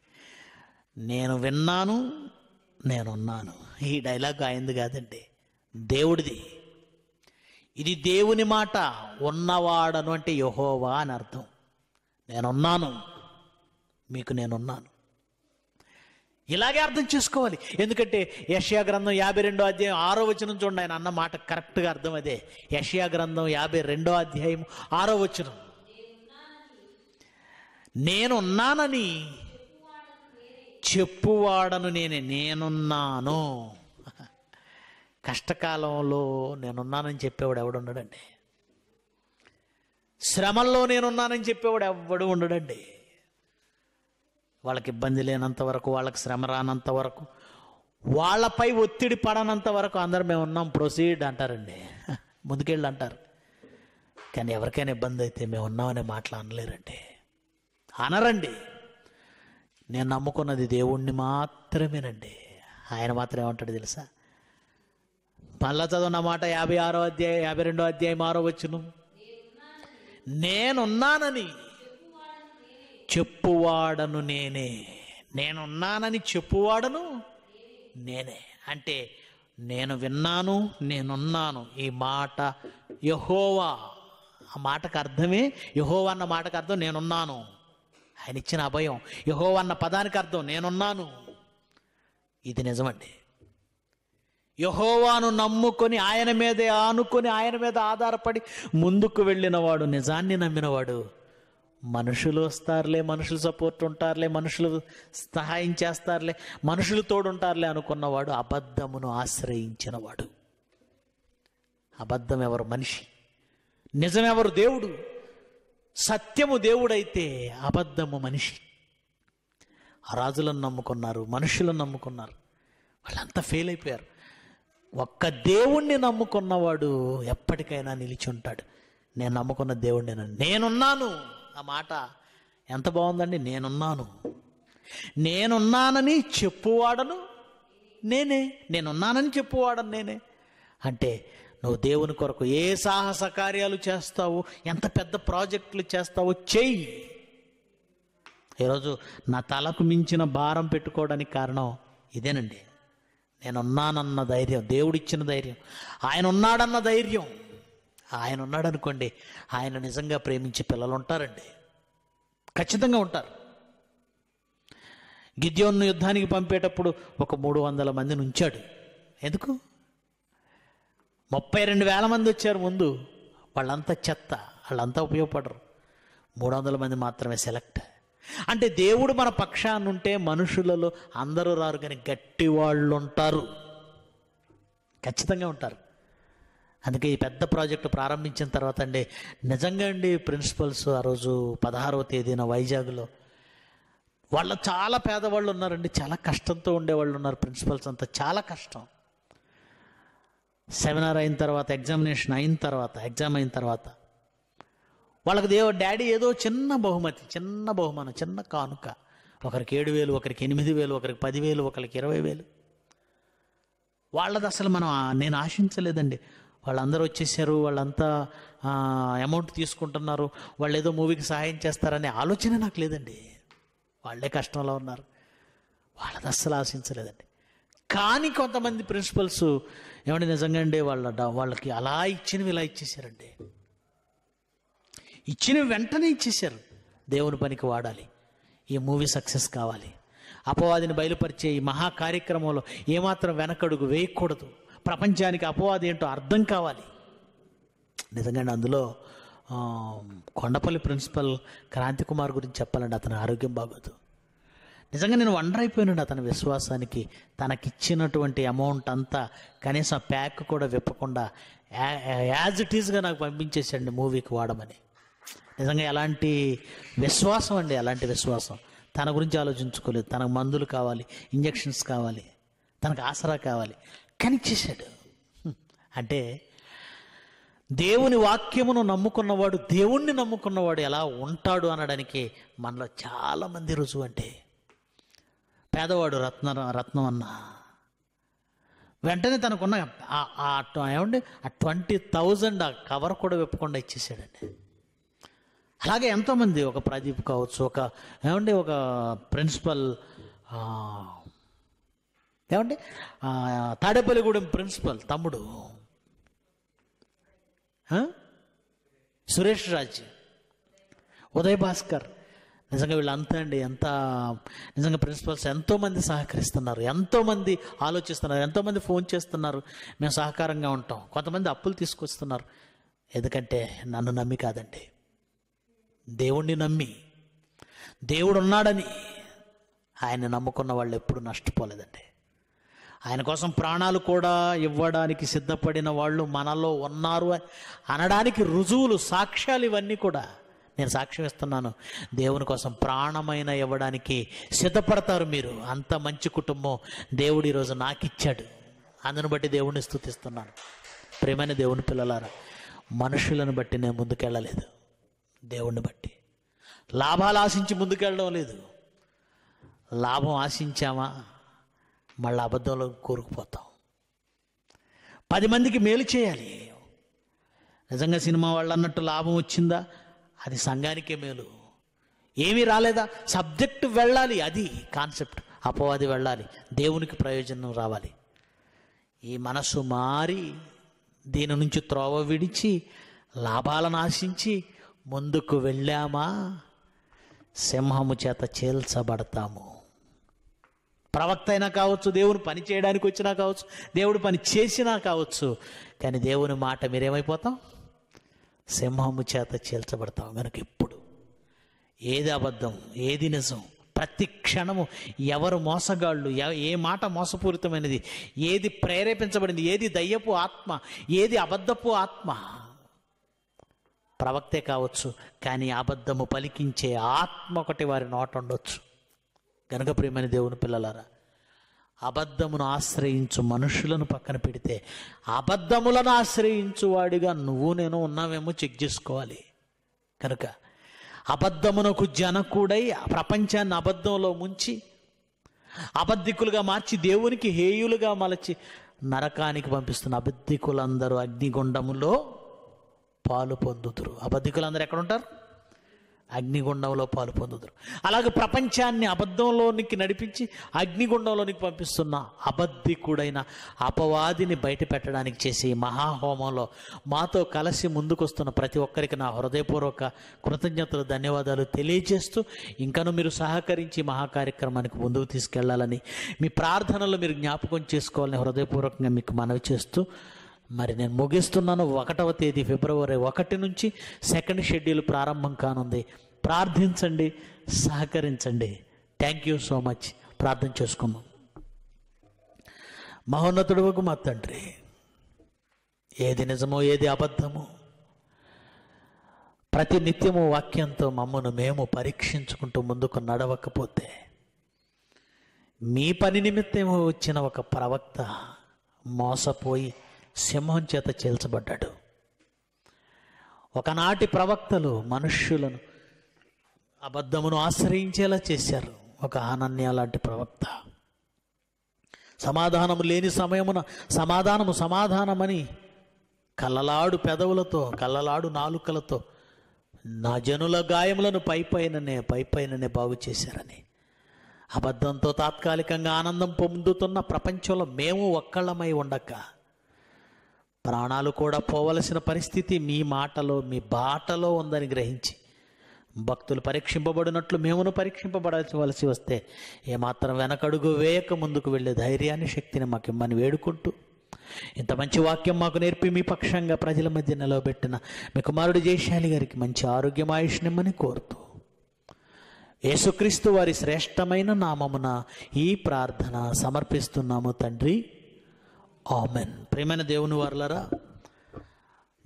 నేను విన్నాను నేనున్నాను ఈ డైలాగ్ ఆయనది కాదండి దేవుడిది ఇది దేవుని మాట ఉన్నవాడను అంటే యహోవా అని అర్థం నేనున్నాను మీకు నేనున్నాను ఇలాగే అర్థం చేసుకోవాలి ఎందుకంటే యషయా గ్రంథం యాభై రెండో అధ్యాయం ఆరో వచనం చూడండి ఆయన అన్న మాట కరెక్ట్గా అర్థం అదే యష్యా గ్రంథం యాభై రెండో అధ్యాయం ఆరో వచనం నేనున్నానని చెప్పువాడను నేను నేనున్నాను కష్టకాలంలో నేనున్నానని చెప్పేవాడు ఎవడు ఉండడండి శ్రమంలో నేనున్నానని చెప్పేవాడు ఎవడు ఉండడండి వాళ్ళకి ఇబ్బంది లేనంత వరకు వాళ్ళకి శ్రమ రానంత వరకు వాళ్ళపై ఒత్తిడి పడనంత వరకు అందరు మేము ఉన్నాం ప్రొసీడ్ అంటారండి ముందుకెళ్ళి అంటారు కానీ ఎవరికైనా ఇబ్బంది అయితే మేము ఉన్నామనే మాటలు అనలేరండి అనరండి నేను నమ్ముకున్నది దేవుణ్ణి మాత్రమేనండి ఆయన మాత్రం ఏమంటాడు తెలుసా మళ్ళా చదువున్న మాట యాభై ఆరో అధ్యాయ యాభై రెండో అధ్యాయం ఆరో వచ్చును నేనున్నానని చెప్పువాడను నేనే నేనున్నానని చెప్పువాడను నేనే అంటే నేను విన్నాను నేనున్నాను ఈ మాట యహోవా ఆ మాటకు అర్థమే యహోవా అన్న మాటకు అర్థం నేనున్నాను ఆయన ఇచ్చిన అభయం యహో అన్న పదానికి అర్థం నేనున్నాను ఇది నిజమండి యహోవాను నమ్ముకొని ఆయన మీదే ఆనుకొని ఆయన మీద ఆధారపడి ముందుకు వెళ్ళినవాడు నిజాన్ని నమ్మినవాడు మనుషులు వస్తారులే మనుషులు సపోర్ట్ ఉంటారులే మనుషులు సహాయం చేస్తారులే మనుషులు తోడుంటారులే అనుకున్నవాడు అబద్ధమును ఆశ్రయించినవాడు అబద్ధం ఎవరు మనిషి నిజమెవరు దేవుడు సత్యము దేవుడైతే అబద్ధము మనిషి రాజులను నమ్ముకున్నారు మనుషులను నమ్ముకున్నారు వాళ్ళంతా ఫెయిల్ అయిపోయారు ఒక్క దేవుణ్ణి నమ్ముకున్నవాడు ఎప్పటికైనా నిలిచి ఉంటాడు నేను నమ్ముకున్న దేవుణ్ణి నేనున్నాను ఆ మాట ఎంత బాగుందండి నేనున్నాను నేనున్నానని చెప్పువాడను నేనే నేనున్నానని చెప్పువాడను నేనే అంటే నువ్వు దేవుని కొరకు ఏ సాహస కార్యాలు చేస్తావు ఎంత పెద్ద ప్రాజెక్టులు చేస్తావో చెయ్యి ఈరోజు నా తలకు మించిన భారం పెట్టుకోవడానికి కారణం ఇదేనండి నేనున్నానన్న ధైర్యం దేవుడిచ్చిన ధైర్యం ఆయన ఉన్నాడన్న ధైర్యం ఆయన ఉన్నాడనుకోండి ఆయన నిజంగా ప్రేమించే పిల్లలు ఉంటారండి ఖచ్చితంగా ఉంటారు గిద్యోన్ను యుద్ధానికి పంపేటప్పుడు ఒక మూడు వందల మందిని ఉంచాడు ఎందుకు ముప్పై రెండు వేల మంది వచ్చారు ముందు వాళ్ళంతా చెత్త వాళ్ళంతా ఉపయోగపడరు మూడు వందల మంది మాత్రమే సెలెక్ట్ అంటే దేవుడు మన పక్షాన్ని ఉంటే మనుషులలో అందరూ రారు కానీ గట్టి వాళ్ళు ఉంటారు ఖచ్చితంగా ఉంటారు అందుకే ఈ పెద్ద ప్రాజెక్టు ప్రారంభించిన తర్వాత అండి నిజంగా అండి ప్రిన్సిపల్స్ ఆ రోజు పదహారవ తేదీన వైజాగ్లో వాళ్ళు చాలా పేదవాళ్ళు ఉన్నారండి చాలా కష్టంతో ఉండేవాళ్ళు ఉన్నారు ప్రిన్సిపల్స్ అంతా చాలా కష్టం సెమినార్ అయిన తర్వాత ఎగ్జామినేషన్ అయిన తర్వాత ఎగ్జామ్ అయిన తర్వాత వాళ్ళకి దేవ డాడీ ఏదో చిన్న బహుమతి చిన్న బహుమానం చిన్న కానుక ఒకరికి ఏడు వేలు ఒకరికి ఎనిమిది వేలు ఒకరికి పదివేలు ఒకరికి ఇరవై వేలు వాళ్ళది అసలు మనం నేను ఆశించలేదండి వాళ్ళందరూ వచ్చేసారు వాళ్ళంతా అమౌంట్ తీసుకుంటున్నారు వాళ్ళు ఏదో మూవీకి సహాయం చేస్తారనే ఆలోచన నాకు లేదండి వాళ్ళే కష్టంలో ఉన్నారు వాళ్ళది అస్సలు ఆశించలేదండి కానీ కొంతమంది ప్రిన్సిపల్స్ ఏమంటే నిజంగా అండి వాళ్ళ వాళ్ళకి అలా ఇచ్చినవి ఇలా ఇచ్చేసారండి ఇచ్చిన వెంటనే ఇచ్చేశారు దేవుని పనికి వాడాలి ఈ మూవీ సక్సెస్ కావాలి అపవాదిని బయలుపరిచే ఈ మహా కార్యక్రమంలో ఏమాత్రం వెనకడుగు వేయకూడదు ప్రపంచానికి అపవాది ఏంటో అర్థం కావాలి నిజంగా అందులో కొండపల్లి ప్రిన్సిపల్ క్రాంతి కుమార్ గురించి చెప్పాలండి అతని ఆరోగ్యం బాగోదు నిజంగా నేను వండర్ అయిపోయినాడు అతని విశ్వాసానికి తనకిచ్చినటువంటి అమౌంట్ అంతా కనీసం ప్యాక్ కూడా విప్పకుండా యాజ్ ఇట్ ఈస్గా నాకు పంపించేసండి మూవీకి వాడమని నిజంగా ఎలాంటి విశ్వాసం అండి ఎలాంటి విశ్వాసం తన గురించి ఆలోచించుకోలేదు తనకు మందులు కావాలి ఇంజక్షన్స్ కావాలి తనకు ఆసరా కావాలి కానీ అంటే దేవుని వాక్యమును నమ్ముకున్నవాడు దేవుణ్ణి నమ్ముకున్నవాడు ఎలా ఉంటాడు అనడానికి మనలో చాలామంది రుజువు అంటే పేదవాడు రత్న రత్నం అన్న వెంటనే తనకున్న ఏమండి ఆ ట్వంటీ థౌజండ్ ఆ కవర్ కూడా విప్పకుండా ఇచ్చేసాడండి అలాగే ఎంతోమంది ఒక ప్రదీప్ కావచ్చు ఒక ఏమండి ఒక ప్రిన్సిపల్ ఏమండి తాడేపల్లిగూడెం ప్రిన్సిపల్ తమ్ముడు సురేష్ రాజ్ ఉదయ్ భాస్కర్ నిజంగా వీళ్ళంతా అండి ఎంత నిజంగా ప్రిన్సిపల్స్ ఎంతోమంది సహకరిస్తున్నారు ఎంతోమంది ఆలోచిస్తున్నారు ఎంతోమంది ఫోన్ చేస్తున్నారు మేము సహకారంగా ఉంటాం కొంతమంది అప్పులు తీసుకొస్తున్నారు ఎందుకంటే నన్ను నమ్మి కాదండి దేవుణ్ణి నమ్మి దేవుడు ఉన్నాడని ఆయన నమ్ముకున్న వాళ్ళు ఎప్పుడు నష్టపోలేదండి ఆయన కోసం ప్రాణాలు కూడా ఇవ్వడానికి సిద్ధపడిన వాళ్ళు మనలో ఉన్నారు అనడానికి రుజువులు సాక్ష్యాలు ఇవన్నీ కూడా నేను సాక్ష్యం ఇస్తున్నాను దేవుని కోసం ప్రాణమైన ఇవ్వడానికి సిద్ధపడతారు మీరు అంత మంచి కుటుంబం దేవుడు ఈరోజు నాకు ఇచ్చాడు అందును బట్టి దేవుణ్ణి స్థుతిస్తున్నాను ప్రేమైన దేవుని పిల్లలారా మనుషులను బట్టి నేను ముందుకెళ్ళలేదు దేవుణ్ణి బట్టి లాభాలు ఆశించి ముందుకెళ్ళడం లేదు లాభం ఆశించామా మళ్ళీ అబద్ధంలో కోరుకుపోతాం పది మందికి మేలు చేయాలి నిజంగా సినిమా వాళ్ళు అన్నట్టు లాభం వచ్చిందా అది సంఘానికే మేలు ఏమీ రాలేదా సబ్జెక్ట్ వెళ్ళాలి అది కాన్సెప్ట్ అపవాది వెళ్ళాలి దేవునికి ప్రయోజనం రావాలి ఈ మనసు మారి దీని నుంచి త్రోవ విడిచి లాభాలను ఆశించి ముందుకు వెళ్ళామా సింహము చేత చేల్చబడతాము ప్రవక్త అయినా కావచ్చు దేవుని పని చేయడానికి వచ్చినా కావచ్చు దేవుడు పని చేసినా కావచ్చు కానీ దేవుని మాట మీరేమైపోతాం సింహము చేత చీల్చబడతాం కనుక ఎప్పుడు ఏది అబద్ధం ఏది నిజం ప్రతి క్షణము ఎవరు మోసగాళ్ళు ఏ మాట మోసపూరితమైనది ఏది ప్రేరేపించబడింది ఏది దయ్యపు ఆత్మ ఏది అబద్ధపు ఆత్మ ప్రవక్తే కావచ్చు కానీ అబద్ధము పలికించే ఆత్మ ఒకటి వారి నోట ఉండొచ్చు గనక ప్రియమైన దేవుని పిల్లలారా అబద్ధమును ఆశ్రయించు మనుషులను పక్కన పెడితే అబద్ధములను ఆశ్రయించువాడిగా నువ్వు నేను ఉన్నావేమో చెక్ చేసుకోవాలి కనుక అబద్ధమునకు జనకుడై ప్రపంచాన్ని అబద్ధంలో ముంచి అబద్ధికులుగా మార్చి దేవునికి హేయులుగా మలచి నరకానికి పంపిస్తున్న అబద్ధికులందరూ అగ్నిగుండములో పాలు పొందుతురు అబద్ధికులందరూ ఎక్కడుంటారు అగ్నిగుండంలో పాలు పొందుదురు అలాగే ప్రపంచాన్ని అబద్ధంలోనికి నడిపించి అగ్నిగుండంలోనికి పంపిస్తున్న అబద్ధికుడైన అపవాదిని బయట పెట్టడానికి చేసి మహాహోమంలో మాతో కలిసి ముందుకొస్తున్న ప్రతి ఒక్కరికి నా హృదయపూర్వక కృతజ్ఞతలు ధన్యవాదాలు తెలియజేస్తూ ఇంకను మీరు సహకరించి మహాకార్యక్రమానికి ముందుకు తీసుకెళ్లాలని మీ ప్రార్థనలు మీరు జ్ఞాపకం చేసుకోవాలని హృదయపూర్వకంగా మీకు మనవి చేస్తూ మరి నేను ముగిస్తున్నాను ఒకటవ తేదీ ఫిబ్రవరి ఒకటి నుంచి సెకండ్ షెడ్యూల్ ప్రారంభం కానుంది ప్రార్థించండి సహకరించండి థ్యాంక్ యూ సో మచ్ ప్రార్థన చేసుకుందాం ఒక మా తండ్రి ఏది నిజమో ఏది అబద్ధమో ప్రతి నిత్యము వాక్యంతో మమ్మను మేము పరీక్షించుకుంటూ ముందుకు నడవకపోతే మీ పని నిమిత్తము వచ్చిన ఒక ప్రవక్త మోసపోయి సింహం చేత చేల్చబడ్డాడు ఒకనాటి ప్రవక్తలు మనుష్యులను అబద్ధమును ఆశ్రయించేలా చేశారు ఒక అనన్య లాంటి ప్రవక్త సమాధానము లేని సమయమున సమాధానము సమాధానమని కల్లలాడు పెదవులతో కల్లలాడు నాలుకలతో నా జనుల గాయములను పైపైననే పైపైననే బాగు చేశారని అబద్ధంతో తాత్కాలికంగా ఆనందం పొందుతున్న ప్రపంచంలో మేము ఒక్కళ్ళమై ఉండక ప్రాణాలు కూడా పోవలసిన పరిస్థితి మీ మాటలో మీ బాటలో ఉందని గ్రహించి భక్తులు పరీక్షింపబడినట్లు మేమును పరీక్షింపబడవలసి వస్తే ఏమాత్రం వెనకడుగు వేయక ముందుకు వెళ్ళే ధైర్యాన్ని శక్తిని మాకు ఇమ్మని వేడుకుంటూ ఇంత మంచి వాక్యం మాకు నేర్పి మీ పక్షంగా ప్రజల మధ్య నిలవబెట్టిన మీ కుమారుడు జయశాలి గారికి మంచి ఆరోగ్యం ఆయుష్నిమ్మని కోరుతూ యేసుక్రీస్తు వారి శ్రేష్టమైన నామమున ఈ ప్రార్థన సమర్పిస్తున్నాము తండ్రి ఆమెన్ ప్రేమైన దేవుని వారులరా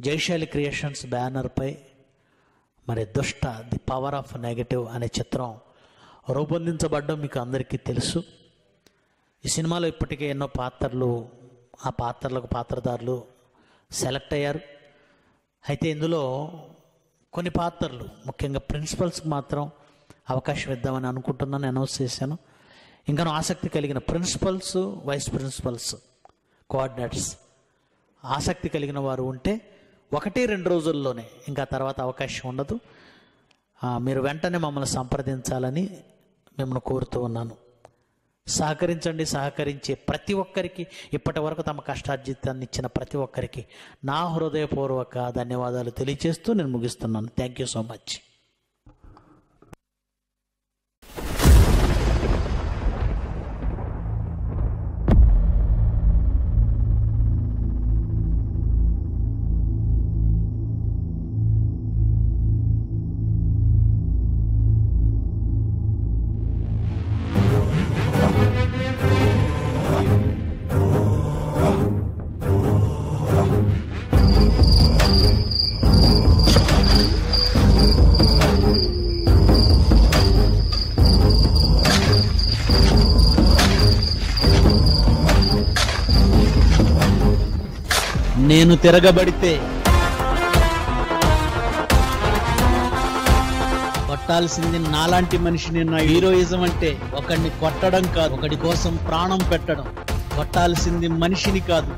జైశాలి క్రియేషన్స్ బ్యానర్పై మరి దుష్ట ది పవర్ ఆఫ్ నెగటివ్ అనే చిత్రం రూపొందించబడ్డం మీకు అందరికీ తెలుసు ఈ సినిమాలో ఇప్పటికే ఎన్నో పాత్రలు ఆ పాత్రలకు పాత్రదారులు సెలెక్ట్ అయ్యారు అయితే ఇందులో కొన్ని పాత్రలు ముఖ్యంగా ప్రిన్సిపల్స్కి మాత్రం అవకాశం ఇద్దామని అనుకుంటున్నాను అనౌన్స్ చేశాను ఇంకా ఆసక్తి కలిగిన ప్రిన్సిపల్స్ వైస్ ప్రిన్సిపల్స్ కోఆర్డినేట్స్ ఆసక్తి కలిగిన వారు ఉంటే ఒకటి రెండు రోజుల్లోనే ఇంకా తర్వాత అవకాశం ఉండదు మీరు వెంటనే మమ్మల్ని సంప్రదించాలని మిమ్మల్ని కోరుతూ ఉన్నాను సహకరించండి సహకరించే ప్రతి ఒక్కరికి ఇప్పటి వరకు తమ కష్టార్జితాన్ని ఇచ్చిన ప్రతి ఒక్కరికి నా హృదయపూర్వక ధన్యవాదాలు తెలియజేస్తూ నేను ముగిస్తున్నాను థ్యాంక్ యూ సో మచ్ నేను తిరగబడితే కొట్టాల్సింది నాలాంటి మనిషిని నా హీరోయిజం అంటే ఒకడిని కొట్టడం కాదు ఒకడి కోసం ప్రాణం పెట్టడం కొట్టాల్సింది మనిషిని కాదు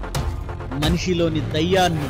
మనిషిలోని దయ్యాన్ని